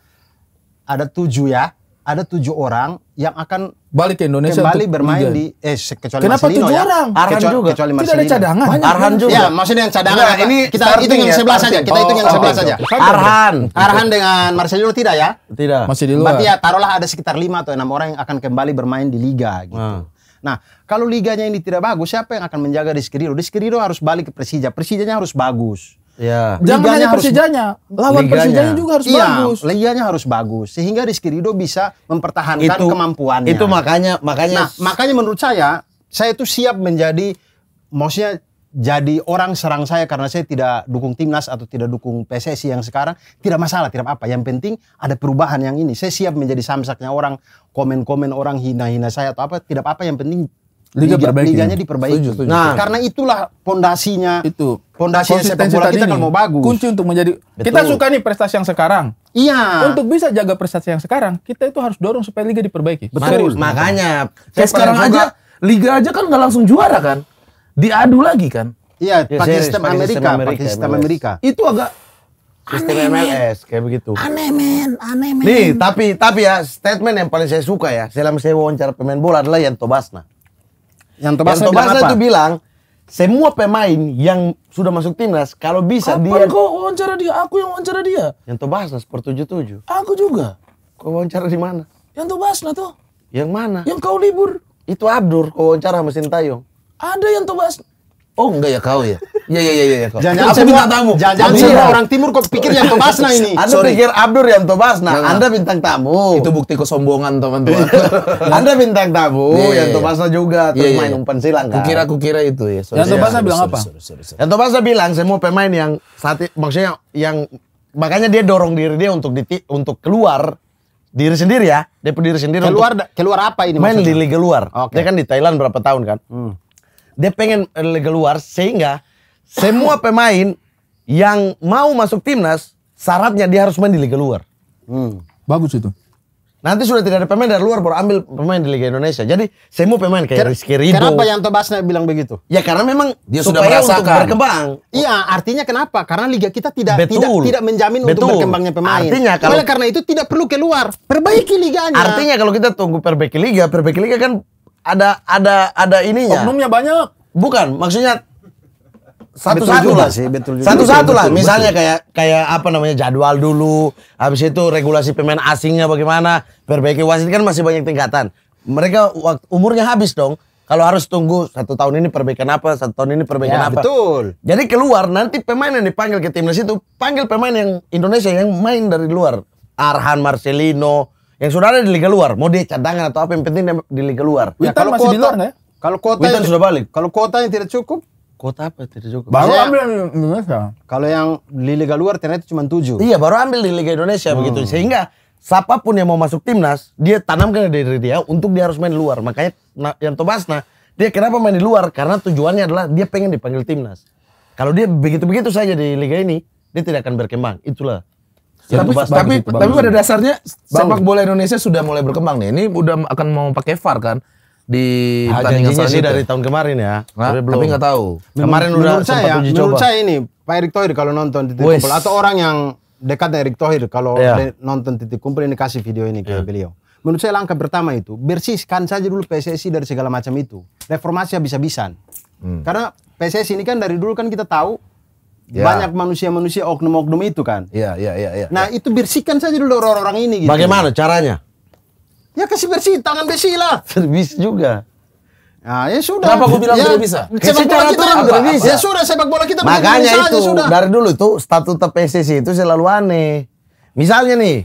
S3: ada tujuh ya. Ada tujuh orang yang akan balik ke Indonesia kembali bermain liga. di eh kecuali Kenapa Marcelino tujuh ya. orang? Arhan kecuali, juga. Kecuali Marcelino. Tidak ada cadangan. Banyak Arhan juga. Ya, maksudnya yang cadangan. Tidak, ini kita itu yang ya. sebelah saja. Kita itu yang sebelah saja. Arhan. Arhan dengan Marcelino tidak ya? Tidak. Masih di luar. Berarti ya taruhlah ada sekitar lima atau enam orang yang akan kembali bermain di liga gitu. Nah. Nah, kalau liganya ini tidak bagus, siapa yang akan menjaga Rizky Rido? Rizky Rido harus balik ke Persija. Persijanya harus bagus. Ya. Jangan liganya hanya Persijanya, lawan liganya. Persijanya juga harus iya, bagus. Liganya harus bagus sehingga Rizky Ridho bisa mempertahankan itu, kemampuannya. Itu makanya makanya nah, makanya menurut saya saya itu siap menjadi maksudnya jadi orang serang saya karena saya tidak dukung timnas atau tidak dukung PSSI yang sekarang tidak masalah tidak apa yang penting ada perubahan yang ini saya siap menjadi samsaknya orang komen-komen orang hina-hina saya atau apa tidak apa yang penting Liga, Liga perbaiki. Ya? Liganya diperbaiki. Setuju, setuju. Nah, karena itulah pondasinya. Itu. Pondasinya sepak bola kita kalau mau bagus. Kunci untuk menjadi Betul. kita suka nih prestasi yang sekarang.
S1: Iya. Untuk bisa jaga prestasi yang sekarang, kita itu harus dorong supaya liga diperbaiki. Betul. Serius. Makanya
S3: kayak sekarang juga, aja liga aja kan nggak langsung juara kan. Diadu lagi kan. Iya, ya, pakai sistem Amerika, pakai sistem Amerika. Itu agak sistem aneh, MLS man. kayak begitu. Aneh
S2: men, aneh men. Nih,
S3: tapi tapi ya statement yang paling saya suka ya, selama saya wawancara pemain bola adalah Yanto Basna. Yang Tobasa, yang itu bilang semua pemain yang sudah masuk timnas kalau bisa Kapan dia kau wawancara dia? Aku yang wawancara dia. Yang Tobasa sport 77. Aku juga. Kau wawancara di mana?
S1: Yang Tobasa tuh.
S3: Yang mana? Yang kau libur. Itu Abdur kau wawancara mesin Sintayong. Ada yang Tobasa. Oh enggak ya kau ya? Iya iya iya iya kau. Jangan aku bintang tamu. Jangan iya. semua orang timur kok pikir yang Tobasna ini. Anda Sorry. pikir Abdur yang Tobasna. Nah, nah, Anda bintang tamu. Itu bukti kesombongan teman-teman. Iya. anda bintang tamu. Yeah, iya, yang Tobasna juga terus yeah, main umpan silang kan. Kukira kukira itu ya. Sorry, yang Tobasna ya, bilang apa? Sorry, sorry, sorry. Yang Tobasna bilang semua pemain yang saat maksudnya yang makanya dia dorong diri dia untuk di, untuk keluar diri sendiri ya. Dia diri sendiri keluar keluar apa ini maksudnya? Main di liga luar. Okay. Dia kan di Thailand berapa tahun kan? Hmm dia pengen keluar sehingga semua pemain yang mau masuk timnas syaratnya dia harus main di liga luar. Hmm. Bagus itu. Nanti sudah tidak ada pemain dari luar baru ambil pemain di Liga Indonesia. Jadi semua pemain kayak Rizky Ridho. Kenapa yang Tobasnya bilang begitu? Ya karena memang dia sudah merasakan. untuk berkembang. Iya, artinya kenapa? Karena liga kita tidak Betul. tidak tidak menjamin Betul. untuk berkembangnya pemain. Artinya kalau karena itu tidak perlu keluar. Perbaiki liganya. Artinya kalau kita tunggu perbaiki liga, perbaiki liga kan ada ada ada ininya. Oknumnya banyak. Bukan, maksudnya
S1: satu-satu lah sih, betul juga. Satu-satu lah, misalnya betul. kayak
S3: kayak apa namanya jadwal dulu, habis itu regulasi pemain asingnya bagaimana, perbaiki wasit kan masih banyak tingkatan. Mereka waktu, umurnya habis dong. Kalau harus tunggu satu tahun ini perbaikan apa, satu tahun ini perbaikan ya, apa. Betul. Jadi keluar nanti pemain yang dipanggil ke timnas itu panggil pemain yang Indonesia yang main dari luar. Arhan Marcelino, yang sudah ada di liga luar, mau dia cadangan atau apa yang penting di liga luar. Nah, ya, kalau masih kota, di luar ya? Kalau kota yang, sudah balik. Kalau kota yang tidak cukup, kota apa tidak cukup? Baru ambil Indonesia. Kalau yang di liga luar ternyata cuma tujuh. Iya, baru ambil di liga Indonesia hmm. begitu. Sehingga siapapun yang mau masuk timnas, dia tanamkan dari dia untuk dia harus main di luar. Makanya nah, yang Tobasna, dia kenapa main di luar? Karena tujuannya adalah dia pengen dipanggil timnas. Kalau dia begitu-begitu saja di liga ini, dia tidak akan berkembang. Itulah Ya, tapi, bagus, tapi, bagus, tapi pada dasarnya bagus. sepak bola Indonesia sudah mulai berkembang nih. Ini udah akan mau pakai VAR kan di nah, pertandingan sih dari tahun kemarin ya. Nah, tapi belum. Tapi nggak tahu. Menurut, kemarin udah menurut saya, ya, uji menurut saya ini Pak Erick Thohir kalau nonton titik Tribun kumpul atau orang yang dekat dengan Erick Thohir kalau yeah. nonton titik kumpul ini kasih video ini ke yeah. beliau. Menurut saya langkah pertama itu bersihkan saja dulu PSSI dari segala macam itu. Reformasi bisa bisan Hmm. Karena PSSI ini kan dari dulu kan kita tahu Yeah. Banyak manusia-manusia oknum-oknum itu kan. Iya, iya, iya, yeah, ya, ya. Nah, itu bersihkan saja dulu orang-orang ini gitu. Bagaimana caranya? Ya kasih bersih, tangan bersih lah. Servis juga. Nah, ya sudah. Kenapa aku bilang ya, tidak bisa? Sepak bola kita apa, tidak bisa. Ya sudah, sepak bola kita Makanya bisa itu aja, sudah. dari dulu itu statuta PSSI itu selalu aneh. Misalnya nih,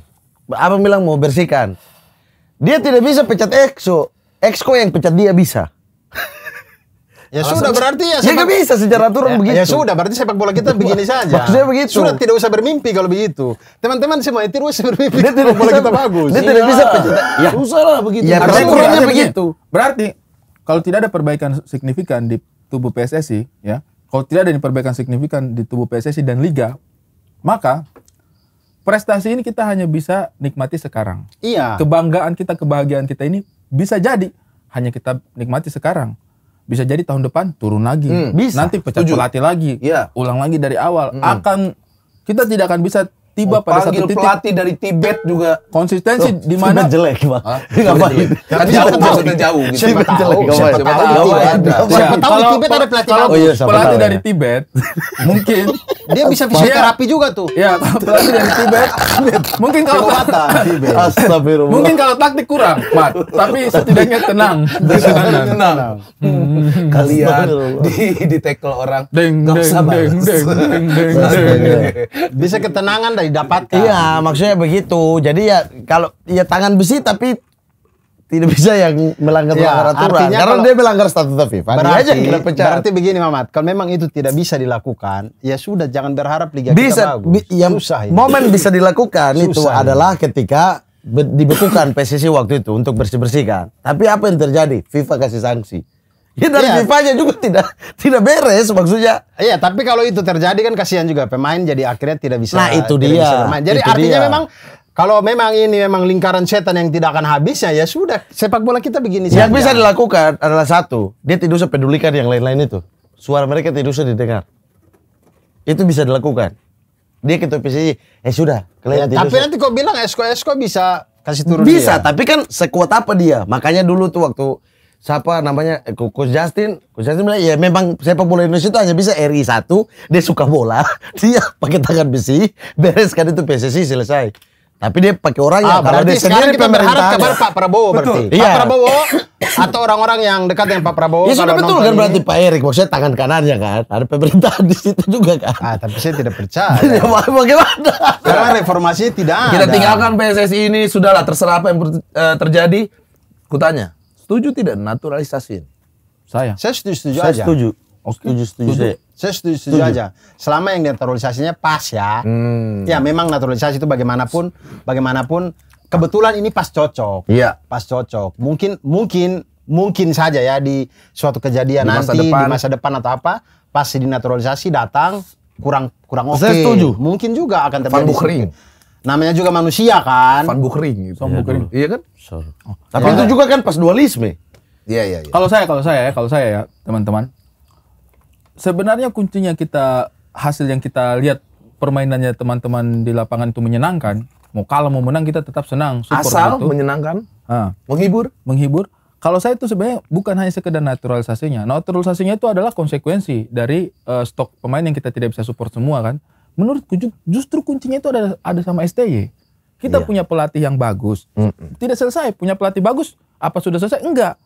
S3: apa bilang mau bersihkan? Dia tidak bisa pecat Exo. Exco yang pecat dia bisa. Ya Alasan sudah berarti ya. ya sepak... Ya gak bisa sejarah ya, turun ya, begitu. Ya sudah berarti sepak bola kita begini saja. Maksudnya begitu. Sudah tidak usah bermimpi kalau begitu. Teman-teman semua itu harus bermimpi dia tidak bola kita bagus. Dia tidak iya. bisa. Ya. Susah lah begitu. Ya, kurangnya begitu.
S1: Berarti kalau tidak ada perbaikan signifikan di tubuh PSSI ya, kalau tidak ada perbaikan signifikan di tubuh PSSI dan liga, maka prestasi ini kita hanya bisa nikmati sekarang. Iya. Kebanggaan kita, kebahagiaan kita ini bisa jadi hanya kita nikmati sekarang bisa jadi tahun depan turun lagi. Hmm, bisa. Nanti pecah Tujuh. pelatih lagi. Yeah. Ulang lagi dari awal. Hmm. Akan kita tidak akan bisa tiba oh, pada satu titik pelatih dari Tibet juga konsistensi di mana jelek
S3: bang kan jauh maksudnya jauh gitu. siapa tahu siapa tahu ada siapa tahu di Tibet
S1: ada pelatih oh, iya, ya. iya, pelatih dari
S3: Tibet mungkin dia bisa fisioterapi juga tuh ya pelatih dari Tibet mungkin kalau astagfirullah mungkin kalau taktik kurang mat tapi setidaknya tenang tenang
S1: hmm. kalian
S3: di di tackle orang nggak usah bisa ketenangan deh didapat. Iya, maksudnya begitu. Jadi ya kalau ya tangan besi tapi tidak bisa yang melanggar ya, aturan karena dia melanggar statuta FIFA berarti, aja kena pecah. berarti begini Mamat kalau memang itu tidak bisa dilakukan ya sudah jangan berharap liga bisa, kita bagus bi, ya, susah momen bisa dilakukan susah itu ya. adalah ketika dibekukan PSSI waktu itu untuk bersih bersihkan tapi apa yang terjadi FIFA kasih sanksi Ya dari yeah. FIFA-nya juga tidak tidak beres maksudnya. Iya, tapi kalau itu terjadi kan kasihan juga pemain jadi akhirnya tidak bisa Nah, itu dia. Jadi itu artinya dia. memang kalau memang ini memang lingkaran setan yang tidak akan habisnya ya sudah sepak bola kita begini Yang bisa dilakukan adalah satu, dia tidak usah pedulikan yang lain-lain itu. Suara mereka tidak usah didengar. Itu bisa dilakukan. Dia ketua PCI. eh sudah, kalian ya, Tapi nanti kok bilang Esko Esko bisa kasih turun Bisa, dia. tapi kan sekuat apa dia? Makanya dulu tuh waktu siapa namanya eh, Coach Justin Coach Justin bilang ya memang sepak bola Indonesia itu hanya bisa RI satu dia suka bola dia pakai tangan besi bereskan itu PSSI selesai tapi dia pakai orang ah, karena dia sendiri kita berharap Pak Prabowo betul. berarti. Iya. Pak Prabowo atau orang-orang yang dekat dengan Pak Prabowo. Ya sudah betul kan berarti Pak Erick maksudnya tangan kanannya kan. Ada pemerintahan di situ juga kan. Ah, tapi saya tidak percaya. Ya, bagaimana? Karena reformasi tidak kita ada. Kita tinggalkan PSSI ini sudahlah terserah apa yang eh, terjadi. Kutanya. Setuju tidak naturalisasi ini? Saya. Saya setuju setuju saya aja. Setuju. Oke, setuju, setuju, setuju. Saya setuju, setuju, setuju aja. Selama yang naturalisasinya pas ya. Hmm. Ya memang naturalisasi itu bagaimanapun, bagaimanapun kebetulan ini pas cocok. Iya. Pas cocok. Mungkin, mungkin, mungkin saja ya di suatu kejadian di nanti depan. di masa depan atau apa, pas dinaturalisasi datang kurang kurang oke. Okay. Saya setuju. Mungkin juga akan terjadi. Van namanya juga manusia kan. Van bukering, gitu. Van Bukering. Iya kan? Oh. oh. Tapi ya. itu iya. juga kan pas dualisme.
S1: Iya iya iya. Kalau saya kalau saya ya, kalau saya ya, teman-teman. Sebenarnya kuncinya kita hasil yang kita lihat permainannya teman-teman di lapangan itu menyenangkan, mau kalah mau menang kita tetap senang. Asal gitu. menyenangkan, ha. Ah. menghibur, menghibur. Kalau saya itu sebenarnya bukan hanya sekedar naturalisasinya. Naturalisasinya itu adalah konsekuensi dari uh, stok pemain yang kita tidak bisa support semua kan menurutku justru kuncinya itu ada ada sama STY. Kita iya. punya pelatih yang bagus. Mm -mm. Tidak selesai, punya pelatih bagus, apa sudah selesai? Enggak.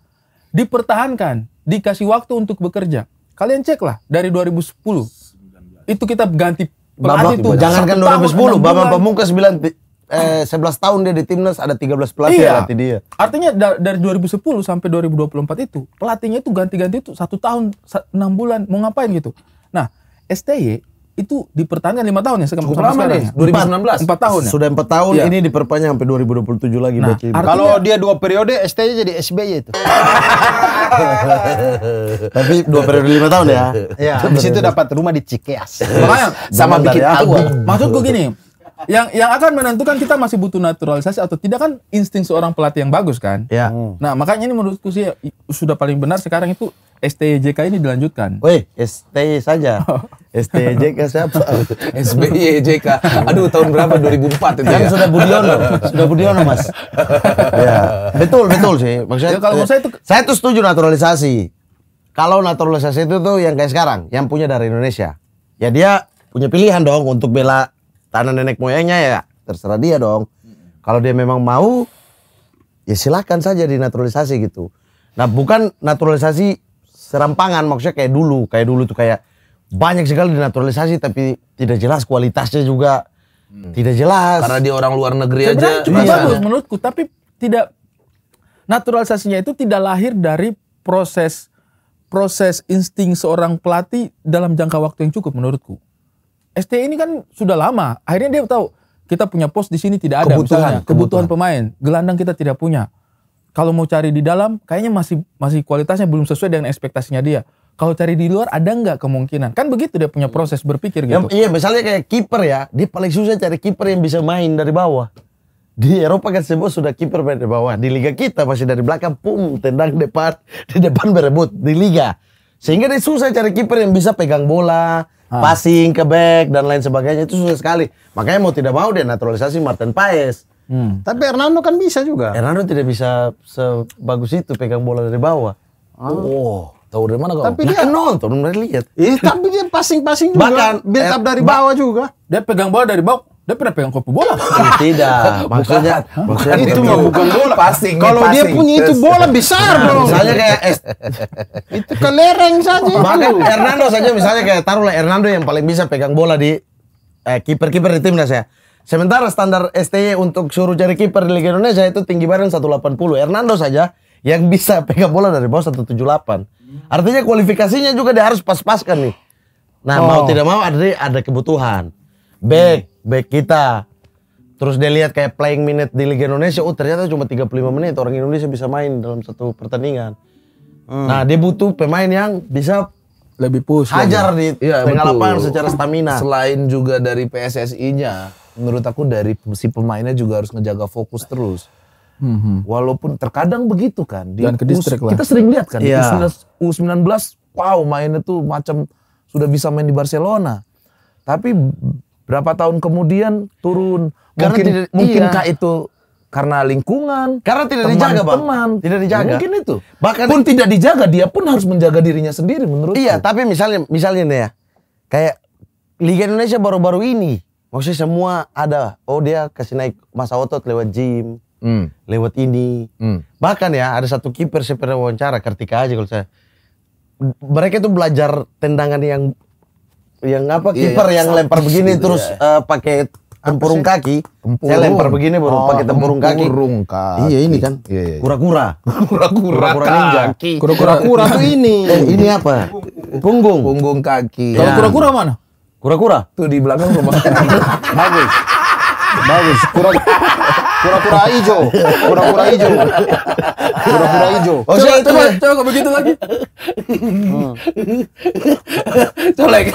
S1: Dipertahankan, dikasih waktu untuk bekerja. Kalian ceklah dari 2010.
S3: 19. Itu kita ganti pelatih itu. Jangankan 2010, Bambang Pamungkas 9 eh 11 tahun dia di timnas ada 13 pelatih iya. latih dia. Artinya dari 2010 sampai
S1: 2024 itu pelatihnya itu ganti-ganti itu satu tahun enam bulan mau ngapain gitu. Nah STY itu dipertahankan lima tahun ya Cukup lama nih, 2019. Ya? Empat tahun ya. Sudah empat tahun ya. ini
S3: diperpanjang sampai 2027 lagi nah, Kalau dia dua periode ST-nya jadi SBY ya itu. Tapi dua periode lima tahun ya. ya di situ dapat rumah di Cikeas. sama bikin ya. album. Maksudku gini, yang yang akan menentukan
S1: kita masih butuh naturalisasi atau tidak kan insting seorang pelatih yang bagus kan. Ya. Hmm. Nah makanya ini menurutku sih sudah paling benar sekarang itu STJK ini dilanjutkan. Weh, STJ saja.
S3: STJK siapa? SBYJK. E Aduh, tahun berapa? 2004 itu ya. sudah Budiono. Sudah Budiono, Mas. ya. Betul, betul sih. Maksudnya ya, kalau ya, saya itu saya tuh setuju naturalisasi. Kalau naturalisasi itu tuh yang kayak sekarang, yang punya dari Indonesia. Ya dia punya pilihan dong untuk bela tanah nenek moyangnya ya terserah dia dong. Kalau dia memang mau ya silahkan saja dinaturalisasi gitu. Nah, bukan naturalisasi serampangan maksudnya kayak dulu, kayak dulu tuh kayak banyak sekali dinaturalisasi tapi tidak jelas kualitasnya juga hmm. tidak jelas. Karena dia orang luar negeri Sebenarnya aja. Cuma iya. bagus menurutku, tapi tidak naturalisasinya itu tidak
S1: lahir dari proses proses insting seorang pelatih dalam jangka waktu yang cukup menurutku. ST ini kan sudah lama. Akhirnya dia tahu kita punya pos di sini tidak ada kebutuhan, kebutuhan, kebutuhan pemain. Gelandang kita tidak punya. Kalau mau cari di dalam, kayaknya masih masih kualitasnya belum sesuai dengan ekspektasinya dia. Kalau cari di luar ada nggak kemungkinan? Kan begitu
S3: dia punya proses berpikir gitu. Ya, iya, misalnya kayak kiper ya, dia paling susah cari kiper yang bisa main dari bawah. Di Eropa kan semua sudah kiper dari bawah. Di liga kita masih dari belakang pum tendang depan, di depan berebut di liga. Sehingga dia susah cari kiper yang bisa pegang bola, ah. passing ke back dan lain sebagainya itu susah sekali. Makanya mau tidak mau dia naturalisasi Martin Paes. Hmm. Tapi Hernando kan bisa juga. Hernando tidak bisa sebagus itu pegang bola dari bawah. Ah. Oh. Tahu dari mana kau? Tapi nah, dia kan nonton, lihat. Iya, tapi dia passing-passing juga. Bahkan eh, dari bawah juga. Dia pegang bola dari bawah tapi pernah pegang kopi bola?
S1: Tidak. Maksudnya, maksudnya itu mah bukan bola. Passing. Kalau dia punya itu bola besar nah,
S3: dong. Misalnya kayak es. itu kelereng saja. bahkan Hernando saja misalnya kayak taruhlah Hernando yang paling bisa pegang bola di eh, kiper-kiper di timnas ya. Sementara standar STY untuk suruh cari kiper di Liga Indonesia itu tinggi badan 180. Hernando saja yang bisa pegang bola dari bawah 178. Artinya kualifikasinya juga dia harus pas-paskan nih. Nah, oh. mau tidak mau ada ada kebutuhan. Back, back kita. Terus dia lihat kayak playing minute di Liga Indonesia, oh ternyata cuma 35 menit orang Indonesia bisa main dalam satu pertandingan. Hmm. Nah, dia butuh pemain yang bisa lebih push. Hajar lagi. di ya, tengah lapangan secara stamina. Selain juga dari PSSI-nya, menurut aku dari si
S1: pemainnya juga harus ngejaga fokus terus. hmm Walaupun terkadang begitu kan di Dan ke distrik Kita sering lihat kan yeah. di iya.
S3: U19 wow mainnya tuh macam sudah bisa main di Barcelona. Tapi Berapa tahun kemudian turun? mungkin tidak, iya. mungkinkah iya. itu karena lingkungan, karena tidak teman, dijaga, Bang. Teman, tidak dijaga. Ya, mungkin itu. Bahkan pun tidak dijaga, dia pun harus menjaga dirinya sendiri menurut Iya, itu. tapi misalnya misalnya nih ya. Kayak Liga Indonesia baru-baru ini, maksudnya semua ada oh dia kasih naik masa otot lewat gym, hmm. lewat ini. Hmm. Bahkan ya ada satu kiper saya pernah wawancara Kartika aja kalau saya mereka itu belajar tendangan yang Ya, iya, iya. yang apa kiper iya, yang lempar begini gitu terus ya. uh, pakai tempurung kaki. Tempurung. Saya lempar begini baru oh, pakai tempurung kaki. Tempurung kaki. Iya ini kan. Iya, kura-kura. Kura-kura ninja. Kura-kura kura tuh ini. Eh, ini apa? Punggung. Punggung kaki. Kalau ya. kura-kura mana? Kura-kura. Tuh di belakang rumah. Bagus. Bagus. kura Kura Kura-kura hijau. Kura-kura hijau. Kura-kura hijau. Oh, coba, itu. coba, coba begitu lagi. Hmm. Colek.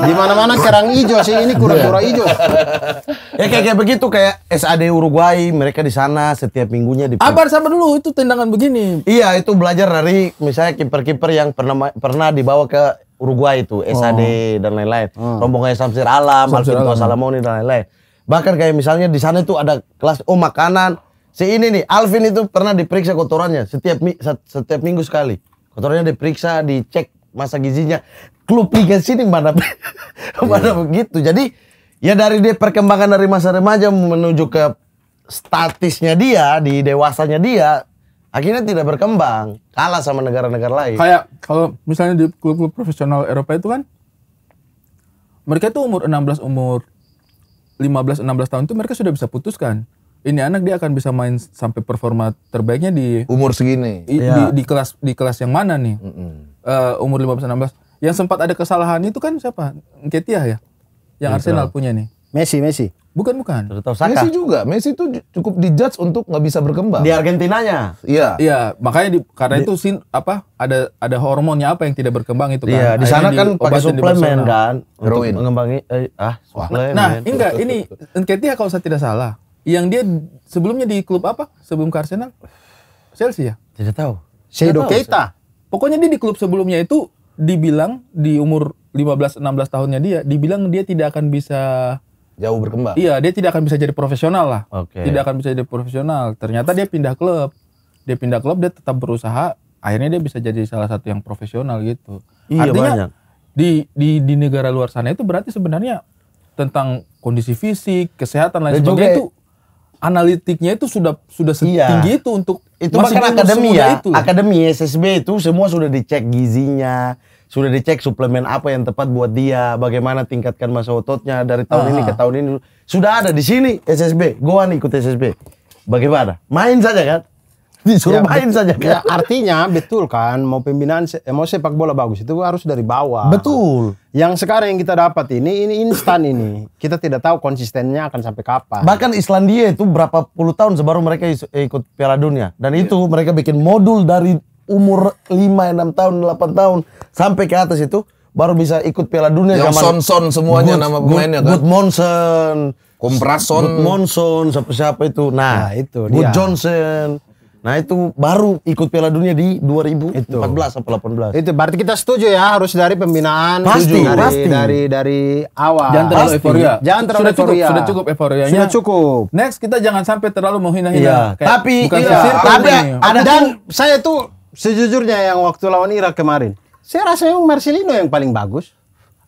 S3: Di mana-mana kerang hijau sih ini kura-kura iya. hijau. ya kayak kayak begitu kayak SAD Uruguay mereka di sana setiap minggunya di Abar
S1: sama dulu itu
S3: tendangan begini. Iya, itu belajar dari misalnya kiper-kiper yang pernah pernah dibawa ke Uruguay itu, SAD oh. dan lain-lain. Hmm. Oh. Rombongan Samsir Alam, Samsir Alvin Salamoni dan lain-lain Bahkan kayak misalnya di sana itu ada kelas oh makanan. Si ini nih Alvin itu pernah diperiksa kotorannya setiap setiap minggu sekali. Kotorannya diperiksa, dicek masa gizinya. Klub liga sini mana iya. mana begitu. Jadi ya dari dia perkembangan dari masa remaja menuju ke statisnya dia di dewasanya dia akhirnya tidak berkembang kalah sama negara-negara lain kayak
S1: kalau misalnya di klub-klub profesional Eropa itu kan mereka tuh umur 16 umur 15 16 tahun itu mereka sudah bisa putuskan. Ini anak dia akan bisa main sampai performa terbaiknya di umur segini. I, ya. di, iya. di kelas di kelas yang mana nih? Mm -hmm. Uh, umur 15 16. Yang sempat ada kesalahan itu kan siapa? Ketia ya? Yang iya. Arsenal punya nih.
S3: Messi, Messi. Bukan bukan. Saka. Messi juga. Messi itu cukup dijudge untuk nggak bisa berkembang. Di Argentinanya.
S1: Iya. Iya, makanya di, karena di, itu sin apa ada ada hormonnya apa yang tidak berkembang itu kan. Iya, di sana kan pakai suplemen kan Heroin. untuk
S3: eh, ah nah, suplemen. Nah, ini enggak ini
S1: Nketiah kalau saya tidak salah, yang dia sebelumnya di klub apa? Sebelum ke Arsenal? Chelsea ya? Tidak tahu. Shadow Keita. Pokoknya dia di klub sebelumnya itu dibilang di umur 15 16 tahunnya dia dibilang dia tidak akan bisa jauh berkembang. Iya, dia tidak akan bisa jadi profesional lah. Okay. Tidak akan bisa jadi profesional. Ternyata dia pindah klub. Dia pindah klub, dia tetap berusaha. Akhirnya dia bisa jadi salah satu yang profesional gitu. Iya, Artinya banyak. di di di negara luar sana itu berarti sebenarnya tentang kondisi fisik, kesehatan lain Dan sebagainya juga, itu analitiknya itu sudah sudah iya. setinggi iya. itu untuk itu bahkan akademi ya. Itu.
S3: Akademi SSB itu semua sudah dicek gizinya, sudah dicek suplemen apa yang tepat buat dia, bagaimana tingkatkan masa ototnya dari tahun -huh. ini ke ah. tahun ini. Sudah ada di sini SSB, gua nih ikut SSB. Bagaimana? Main saja kan? Disuruh ya, main saja kan? Ya, artinya betul kan, mau pembinaan eh, mau sepak bola bagus itu harus dari bawah. Betul. Yang sekarang yang kita dapat ini ini instan ini. Kita tidak tahu konsistennya akan sampai kapan. Bahkan Islandia itu berapa puluh tahun sebaru mereka ikut Piala Dunia dan itu mereka bikin modul dari umur 5, 6 tahun, 8 tahun sampai ke atas itu baru bisa ikut Piala Dunia yang Son Son semuanya good, nama pemainnya good, kan. Good Monson, Good Monson, siapa-siapa itu. Nah, nah, itu Good dia. Johnson. Nah, itu baru ikut Piala Dunia di 2014 atau 18. Itu berarti kita setuju ya harus dari pembinaan pasti, dari, pasti. dari dari awal. Jangan terlalu pasti. euforia. Jangan terlalu sudah euforia. Cukup, sudah cukup euforianya. Sudah cukup.
S1: Next kita jangan sampai terlalu menghina-hina.
S3: Iya. Tapi iya, tapi ada dan saya tuh Sejujurnya yang waktu lawan Irak kemarin, saya rasa yang Marcelino yang paling bagus.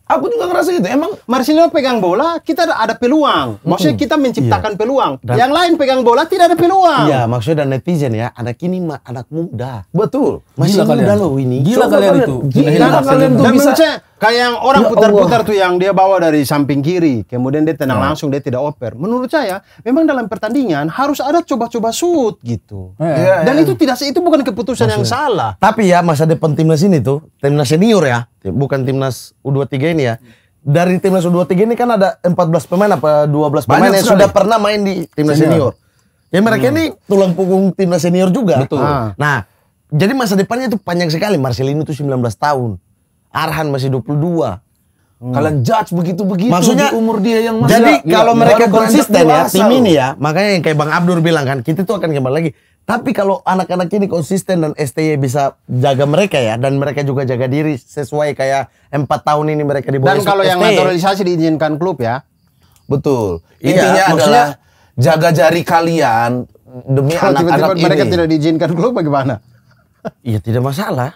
S3: Aku juga ngerasa gitu. Emang Marcelino pegang bola, kita ada, peluang. Maksudnya kita iya. menciptakan iya. peluang. Dan, yang lain pegang bola tidak ada peluang. Iya, maksudnya dan netizen ya, anak ini anak muda. Betul. Masih gila muda loh ini. Gila Coba kalian, itu. Gila, gila kalian itu. Dan bisa kayak yang orang ya putar-putar ya tuh yang dia bawa dari samping kiri, kemudian dia tenang ya. langsung, dia tidak oper. Menurut saya, memang dalam pertandingan harus ada coba-coba shoot gitu. Ya, Dan iya. itu tidak itu bukan keputusan Maksudnya. yang salah. Tapi ya masa depan timnas ini tuh, timnas senior ya, bukan timnas U23 ini ini ya. Dari timnas U23 ini kan ada 14 pemain apa dua belas pemain Banyak yang sekali. sudah pernah main di timnas senior. senior. Ya mereka hmm. ini tulang punggung timnas senior juga. Betul. Nah, ah. Nah, jadi masa depannya itu panjang sekali. Marcelino itu 19 tahun. Arhan masih 22. Hmm. Kalian judge begitu-begitu Maksudnya di umur dia yang masih Jadi iya, kalau iya. mereka konsisten ya tim ini ya, makanya yang kayak Bang Abdur bilang kan, kita tuh akan kembali lagi tapi kalau anak-anak ini konsisten dan STY bisa jaga mereka ya dan mereka juga jaga diri sesuai kayak empat tahun ini mereka di Dan kalau yang naturalisasi diizinkan klub ya. Betul. Iya, Intinya iya, adalah jaga jari kalian demi anak-anak ini. mereka tidak diizinkan klub bagaimana? Iya tidak masalah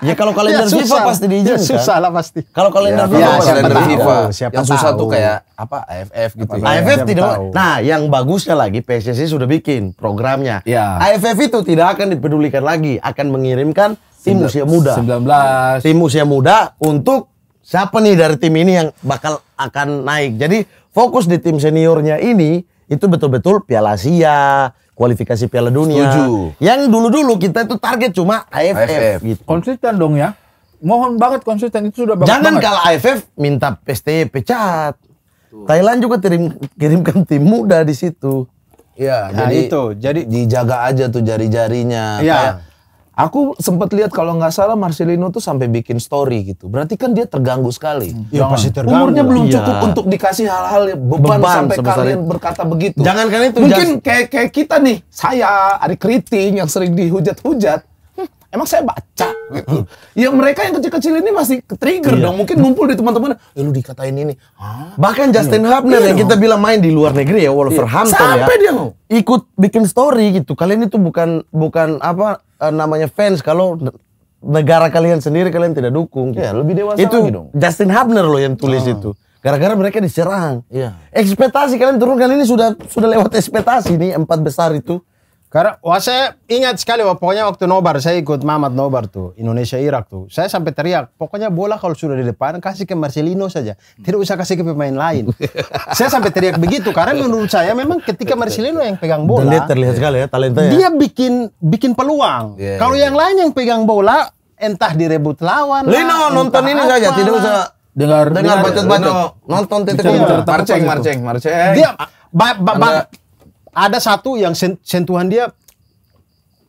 S3: ya kalau kalender ya, FIFA pasti ya, diizinkan. Ya, susah lah pasti. Kalau kalender ya, FIFA, ya, kalender FIFA. Siapa yang tahu. susah tuh kayak apa AFF gitu. Apa, ya. AFF siapa tidak. Tahu. Nah, yang bagusnya lagi PSSI sudah bikin programnya. Ya. AFF itu tidak akan dipedulikan lagi, akan mengirimkan tim Sembil usia muda. 19. Tim usia muda untuk siapa nih dari tim ini yang bakal akan naik. Jadi fokus di tim seniornya ini itu betul-betul Piala Asia, kualifikasi Piala Dunia. Setuju. Yang dulu-dulu kita itu target cuma AFF, AFF. gitu. Konsisten dong ya. Mohon banget konsisten itu sudah Jangan banget. kalau AFF minta PST e pecat. Thailand juga kirim kirimkan tim muda di situ. Iya, nah, jadi itu. Jadi dijaga aja tuh jari-jarinya. Iya. Aku sempat lihat kalau nggak salah Marcelino tuh sampai bikin story gitu. Berarti kan dia terganggu sekali. Ya, pasti terganggu. Umurnya belum iya. cukup iya. untuk dikasih hal-hal beban, beban sampai kalian berkata begitu. Jangan kalian itu. Mungkin kayak kayak kita nih, saya Ari Kriting yang sering dihujat-hujat emang saya baca gitu. Hmm. ya mereka yang kecil-kecil ini masih trigger iya. dong. Mungkin ngumpul di teman-teman, eh, lu dikatain ini. Hah? Bahkan hmm. Justin iya. Hubner iya yang kita bilang main di luar negeri ya, iya. Wolverhampton iya. Sampai ya. dia ikut bikin story gitu. Kalian itu bukan bukan apa eh, namanya fans kalau negara kalian sendiri kalian tidak dukung. Ya lebih dewasa itu lagi dong. Justin Hubner loh yang tulis oh. itu gara-gara mereka diserang. Iya. Ekspektasi kalian turun turunkan ini sudah sudah lewat ekspektasi nih empat besar itu. Karena wah saya ingat sekali wah, pokoknya waktu nobar saya ikut Mamat nobar tuh Indonesia Irak tuh. Saya sampai teriak, pokoknya bola kalau sudah di depan kasih ke Marcelino saja. Tidak usah kasih ke pemain lain. saya sampai teriak begitu karena menurut saya memang ketika Marcelino yang pegang bola. Dan dia terlihat sekali ya talentanya. Dia bikin bikin peluang. Yeah, iya, kalau yeah. yang lain yang pegang bola entah direbut lawan. Lino lah, nonton ini apa. saja tidak usah dengar dengar bacot-bacot. Nonton titik marceng marceng marceng. Dia ba, ba, ba, ada satu yang sentuhan dia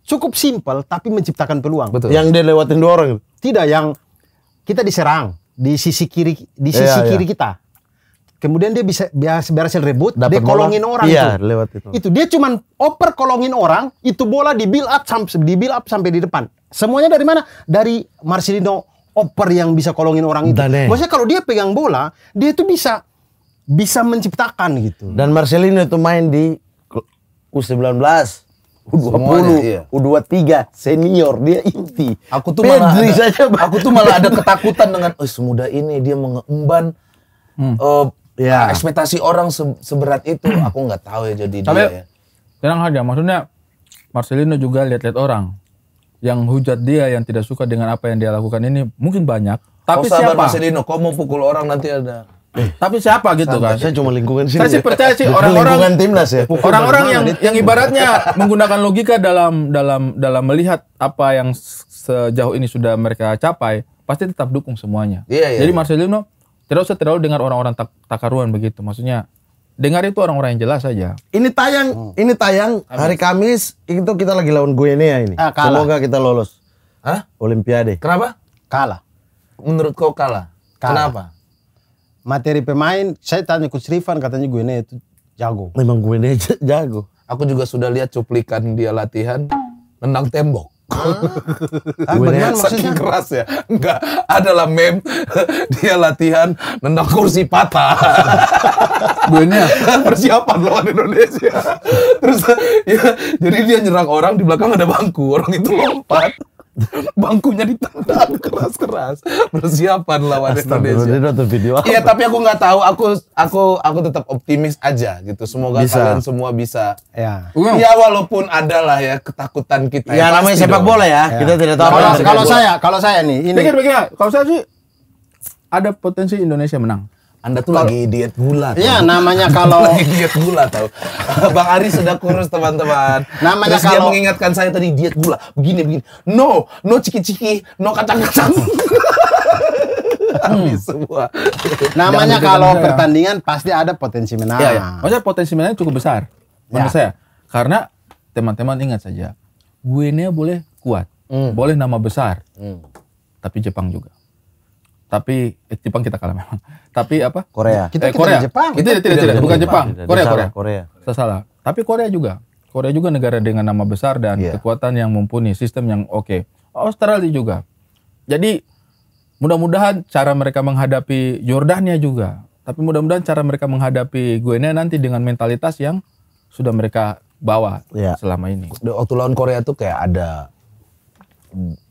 S3: cukup simpel tapi menciptakan peluang. Betul. Yang dia lewatin dua orang. Tidak yang kita diserang di sisi kiri di iya, sisi yeah, kiri yeah. kita. Kemudian dia bisa biasa berhasil rebut, Dapet dia kolongin bola. orang iya, itu. lewat itu. Itu dia cuman oper kolongin orang, itu bola di build up di build up sampai di depan. Semuanya dari mana? Dari Marcelino oper yang bisa kolongin orang itu. Dane. Maksudnya kalau dia pegang bola, dia itu bisa bisa menciptakan gitu. Dan Marcelino itu main di U19, U20, Semuanya, iya. U23, senior, dia inti. Aku tuh malah ada, saja, aku tuh malah ada ketakutan dengan oh, semudah ini dia mengemban hmm. uh, ya. ekspektasi orang se seberat itu. Hmm. aku nggak tahu ya jadi Tapi, dia ya.
S1: Tenang aja, maksudnya Marcelino juga lihat-lihat orang yang hujat dia yang tidak suka dengan apa yang dia lakukan ini mungkin banyak. Tapi kau oh, siapa? Marcelino,
S3: kau mau pukul orang nanti ada Eh. tapi siapa gitu Sampai kan? Saya cuma lingkungan sini. Saya sih ya. percaya sih orang-orang timnas ya. Orang-orang yang yang
S1: ibaratnya menggunakan logika dalam dalam dalam melihat apa yang sejauh ini sudah mereka capai, pasti tetap dukung semuanya. Iya, iya, Jadi iya. Marcelino tidak usah terlalu dengar orang-orang tak, takaruan begitu. Maksudnya dengar
S3: itu orang-orang yang jelas saja. Ini tayang, hmm. ini tayang hari Kamis itu kita lagi lawan Guinea ini. Ah, kalah. Semoga kita lolos. Hah? Olimpiade. Kenapa? Kalah. Menurut kau kalah? kalah. Kenapa? materi pemain saya tanya ke Rifan katanya gue ini itu jago memang gue ini jago aku juga sudah lihat cuplikan dia latihan
S1: nendang tembok Ah, ah benar maksudnya keras
S3: ya? Enggak, adalah mem dia latihan nendang kursi patah. Guenya persiapan lawan Indonesia. Terus ya, jadi dia nyerang orang di belakang ada bangku, orang itu lompat. bangkunya ditendang keras-keras persiapan lawan Indonesia. Iya tapi aku nggak tahu. Aku aku aku tetap optimis aja gitu. Semoga bisa. kalian semua bisa. Ya. ya walaupun adalah ya ketakutan
S1: kita. Ya, ya namanya sepak bola ya. ya. Kita tidak tahu. Kalau, saya kalau saya nih ini. Pikir pikir. Kalau saya sih ada potensi Indonesia menang. Anda tuh kalo, lagi diet gula. Iya, namanya kalau lagi
S3: diet gula tahu. Iya, Bang Ari sudah kurus teman-teman. Namanya kalau dia mengingatkan saya tadi diet gula. Begini begini. No, no ciki-ciki, no kacang-kacang. Habis hmm. semua. Namanya kalau ya. pertandingan ya. pasti ada potensi menang. Iya, ya.
S1: Maksudnya potensi menang cukup besar. Menurut ya. saya. Karena teman-teman ingat saja, ini boleh kuat, hmm. boleh nama besar. Hmm. Tapi Jepang juga tapi eh, Jepang kita kalah memang. Tapi apa? Korea. Kita, eh, Korea. Kita Jepang. Itu tidak, tidak, tidak, bukan Jepang. Jepang. Korea, Korea. Korea. Saya salah. Tapi Korea juga. Korea juga negara dengan nama besar dan yeah. kekuatan yang mumpuni, sistem yang oke. Okay. Australia juga. Jadi mudah-mudahan cara mereka menghadapi Jordania juga. Tapi mudah-mudahan cara mereka menghadapi Guinea nanti dengan mentalitas yang sudah mereka bawa yeah. selama ini. Waktu lawan Korea tuh kayak ada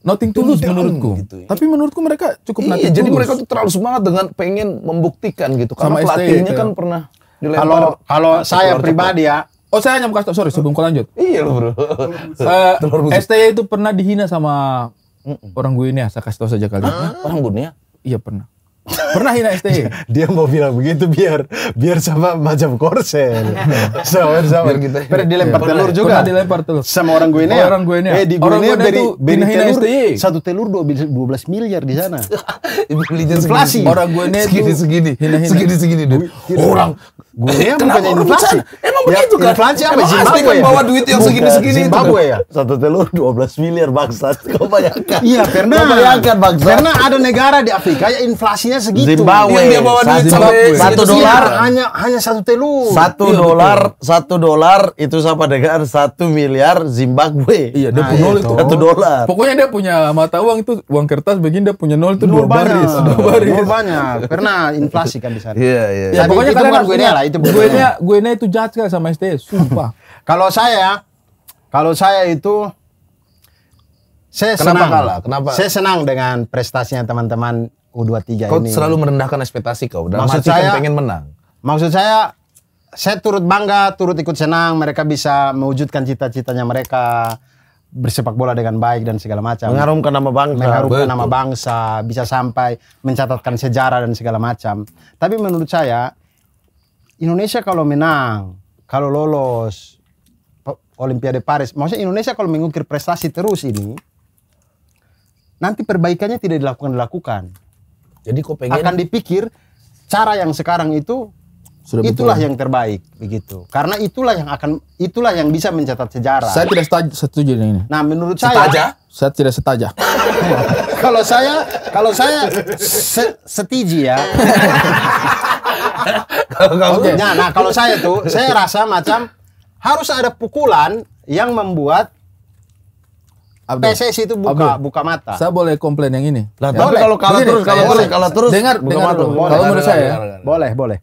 S1: nothing to menurutku. Gitu. Ya. Tapi menurutku mereka cukup iya, nothing jadi tulus. mereka tuh terlalu semangat dengan pengen membuktikan gitu. Karena Sama pelatihnya kan ya. pernah dilempar. Kalau kalau saya pribadi ya, Oh saya hanya mau kasih sorry sebelum kau lanjut. Iya loh bro. uh, STY itu pernah dihina sama orang orang Guinea, saya kasih tau saja kali. Orang Guinea? Iya
S3: pernah. Pernah hina ya, STI? Dia mau bilang begitu biar biar sama macam korsel. sama sama gitu. Pernah dilempar telur juga. Pernah dilempar
S1: telur. Sama orang gue ini. Ya? Orang gue ini. Ya? Eh di gue ini beri beri STI.
S3: satu telur dua belas miliar di sana. inflasi. Orang gue ini segini segini segini segini deh. Orang
S1: gue ini bukannya
S3: inflasi. Emang begitu kan? Inflasi apa Zimbabwe? Kan bawa duit yang segini segini Zimbabwe ya. Satu telur dua belas miliar bangsa. Kau bayangkan? Iya pernah. Kau bayangkan bangsa? Karena ada negara di Afrika ya inflasinya segitu. Zimbabwe. Yang dia bawa duit sampai satu dolar hanya hanya satu telu. Satu iya, dolar satu dolar itu sama dengan satu miliar Zimbabwe. Iya dia nah, punya iya nol itu satu dolar. Pokoknya dia punya mata uang itu uang kertas begini dia punya nol itu dua baris.
S1: Dua baris. Nol banyak karena inflasi kan di sana. Iya iya. Ya, pokoknya kalian gue lah itu. Gue gue itu jahat sekali sama STS. E, sumpah. Kalau saya kalau saya itu
S3: saya Kenapa senang. kalah? Kenapa? Saya senang dengan prestasinya teman-teman U23 kau ini. Kau selalu merendahkan
S1: ekspektasi kau. Dalam maksud saya kan pengen
S3: menang. Maksud saya saya turut bangga, turut ikut senang mereka bisa mewujudkan cita-citanya mereka bersepak bola dengan baik dan segala macam. Mengharumkan nama bangsa. Mengharumkan nama bangsa, bisa sampai mencatatkan sejarah dan segala macam. Tapi menurut saya Indonesia kalau menang, kalau lolos Olimpiade Paris, maksudnya Indonesia kalau mengukir prestasi terus ini, nanti perbaikannya tidak dilakukan dilakukan. Jadi kau pengen akan dipikir cara yang sekarang itu sudah itulah betul. yang terbaik begitu. Karena itulah yang akan itulah yang bisa mencatat sejarah. Saya tidak
S1: setuju dengan ini.
S3: Nah, menurut setaja? saya
S1: saya tidak setaja.
S3: kalau saya kalau saya se setiji ya. okay. Ya. Nah, nah kalau saya tuh saya rasa macam harus ada pukulan yang membuat Abdul. PSSI itu buka Abdul. buka mata. Saya
S1: boleh komplain yang ini. Lah, ya. tapi kalau kalah Begini, terus kalau terus kalah terus. Dengar dengar dulu. Kalau menurut saya ya, boleh boleh.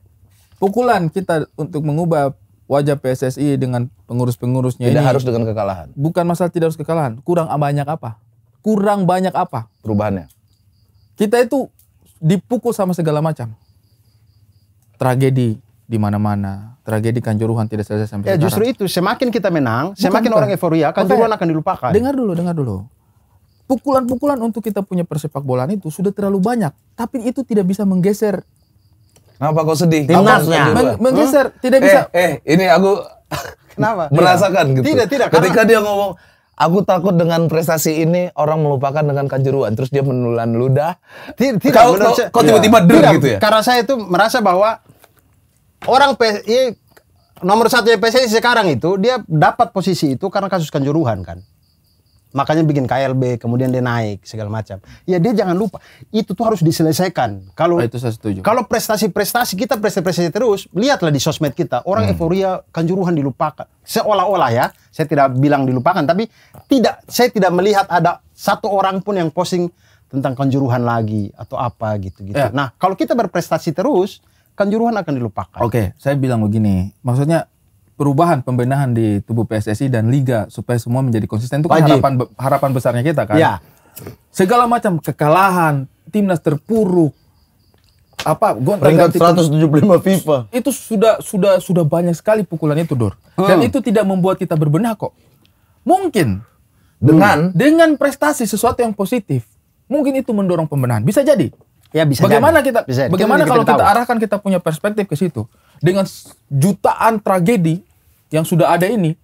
S1: Pukulan kita untuk mengubah wajah PSSI dengan pengurus-pengurusnya tidak ini harus dengan kekalahan. Bukan masalah tidak harus kekalahan, kurang banyak apa? Kurang banyak apa? Perubahannya. Kita itu
S3: dipukul sama segala macam.
S1: Tragedi di mana-mana, tragedi Kanjuruhan tidak selesai sampai ya, sekarang. Justru
S3: itu, semakin kita menang, bukan, semakin bukan. orang euforia, Kanjuruhan akan dilupakan.
S1: Dengar dulu, dengar dulu. Pukulan-pukulan untuk kita punya persepak bola itu sudah terlalu banyak, tapi itu tidak bisa menggeser.
S3: Kenapa kau sedih? Timnasnya. Meng menggeser, hmm? tidak bisa. Eh, eh ini aku kenapa? merasakan gitu. Tidak, tidak. Ketika karena... dia ngomong, aku takut dengan prestasi ini orang melupakan dengan kanjuruhan. terus dia menulan ludah tidak tidak, kau, tiba-tiba iya. gitu ya karena saya itu merasa bahwa orang PSI iya, nomor satu ya, PSI sekarang itu dia dapat posisi itu karena kasus kanjuruhan kan. Makanya bikin KLB, kemudian dia naik segala macam. Ya dia jangan lupa itu tuh harus diselesaikan. Kalau oh, itu saya setuju. Kalau prestasi-prestasi kita prestasi-prestasi terus, lihatlah di sosmed kita orang hmm. euforia kanjuruhan dilupakan. Seolah-olah ya, saya tidak bilang dilupakan, tapi tidak saya tidak melihat ada satu orang pun yang posting tentang kanjuruhan lagi atau apa gitu-gitu. Ya. Nah, kalau kita berprestasi terus, kanjuruhan akan dilupakan. Oke, okay, saya bilang begini,
S1: maksudnya perubahan pembenahan di tubuh PSSI dan liga supaya semua menjadi konsisten itu kan harapan harapan besarnya kita kan. Ya. Segala macam kekalahan, timnas terpuruk apa gonta peringkat 175 FIFA. Itu sudah sudah sudah banyak sekali pukulannya itu, Dor. Hmm. Dan itu tidak membuat kita berbenah kok. Mungkin dengan dengan prestasi sesuatu yang positif, mungkin itu mendorong pembenahan. Bisa jadi. Ya bisa. Bagaimana jadi. kita bisa. bagaimana kalau kita, kita arahkan kita punya perspektif ke situ dengan jutaan tragedi yang sudah ada ini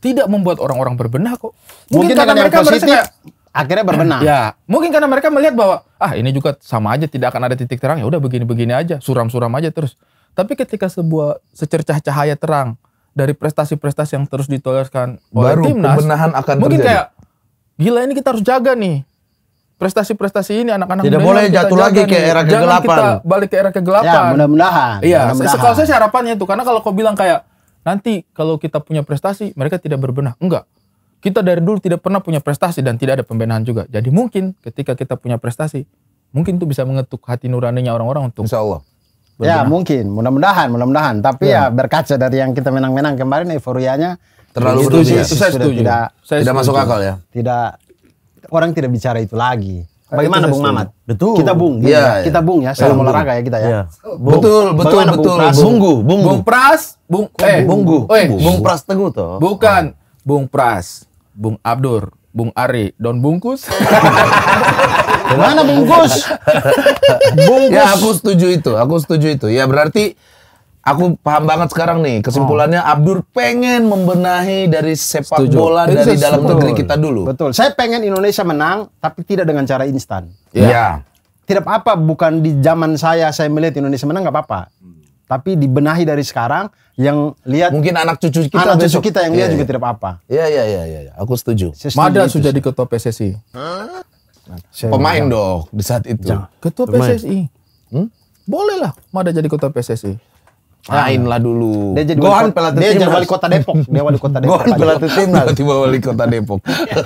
S1: tidak membuat orang-orang berbenah kok. Mungkin, mungkin karena mereka positif, merasa
S3: akhirnya berbenah. Ya,
S1: mungkin karena mereka melihat bahwa ah ini juga sama aja tidak akan ada titik terang ya udah begini-begini aja, suram-suram aja terus. Tapi ketika sebuah secercah cahaya terang dari prestasi-prestasi yang terus ditoleskan oleh timnas, pembenahan akan mungkin terjadi. kayak gila ini kita harus jaga nih prestasi-prestasi ini anak-anak tidak boleh jatuh lagi ke era kegelapan. Jangan kita balik ke era kegelapan. Ya, mudah-mudahan. Iya, mudah kalau saya harapannya itu karena kalau kau bilang kayak nanti kalau kita punya prestasi mereka tidak berbenah. Enggak. Kita dari dulu tidak pernah punya prestasi dan tidak ada pembenahan juga. Jadi mungkin ketika kita punya prestasi, mungkin itu bisa mengetuk hati nuraninya orang-orang untuk Insya Allah.
S3: Berbenah. Ya mungkin, mudah-mudahan, mudah-mudahan. Tapi ya. ya berkaca dari yang kita menang-menang kemarin euforianya terlalu itu, itu saya sudah setuju. Tidak, saya tidak setuju. masuk akal ya. Tidak orang tidak bicara itu lagi. Bagaimana Bung Mamat? Betul. Kita Bung. Iya, ya. ya. Kita Bung ya, salam olahraga ya kita ya. Iya. Betul, betul, Bagaimana betul. Bung, Pras? Bunggu, Bung. Bung Pras, Bung
S1: eh Bunggu. Eh, Bung, eh, Pras Teguh toh. Bukan ah. Bung Pras, Bung Abdur, Bung Ari, Don Bungkus. Mana Bungkus?
S2: bungkus.
S1: Ya aku
S3: setuju itu, aku setuju itu. Ya berarti Aku paham banget sekarang nih kesimpulannya oh. Abdur pengen membenahi dari sepak Setuju. bola Itu dari dalam negeri kita dulu. Betul. Saya pengen Indonesia menang tapi tidak dengan cara instan. Iya. Yeah. Tidak apa bukan di zaman saya saya melihat Indonesia menang nggak apa-apa. Tapi dibenahi dari sekarang yang lihat mungkin anak cucu kita anak cucu kita yang lihat iya, juga iya. tidak apa-apa.
S1: Iya iya iya iya, iya. aku setuju. setuju Mada sudah jadi ketua PSSI. Hah? Pemain dong di saat itu. Ketua PSSI. Hmm? Boleh lah Mada jadi ketua PSSI main lah dulu. Dia jadi Gohan wali kan- kota, dia jadi wali kota
S3: Depok. Dia wali kota Depok. Gohan pelatih timnas. Tiba-tiba wali kota Depok.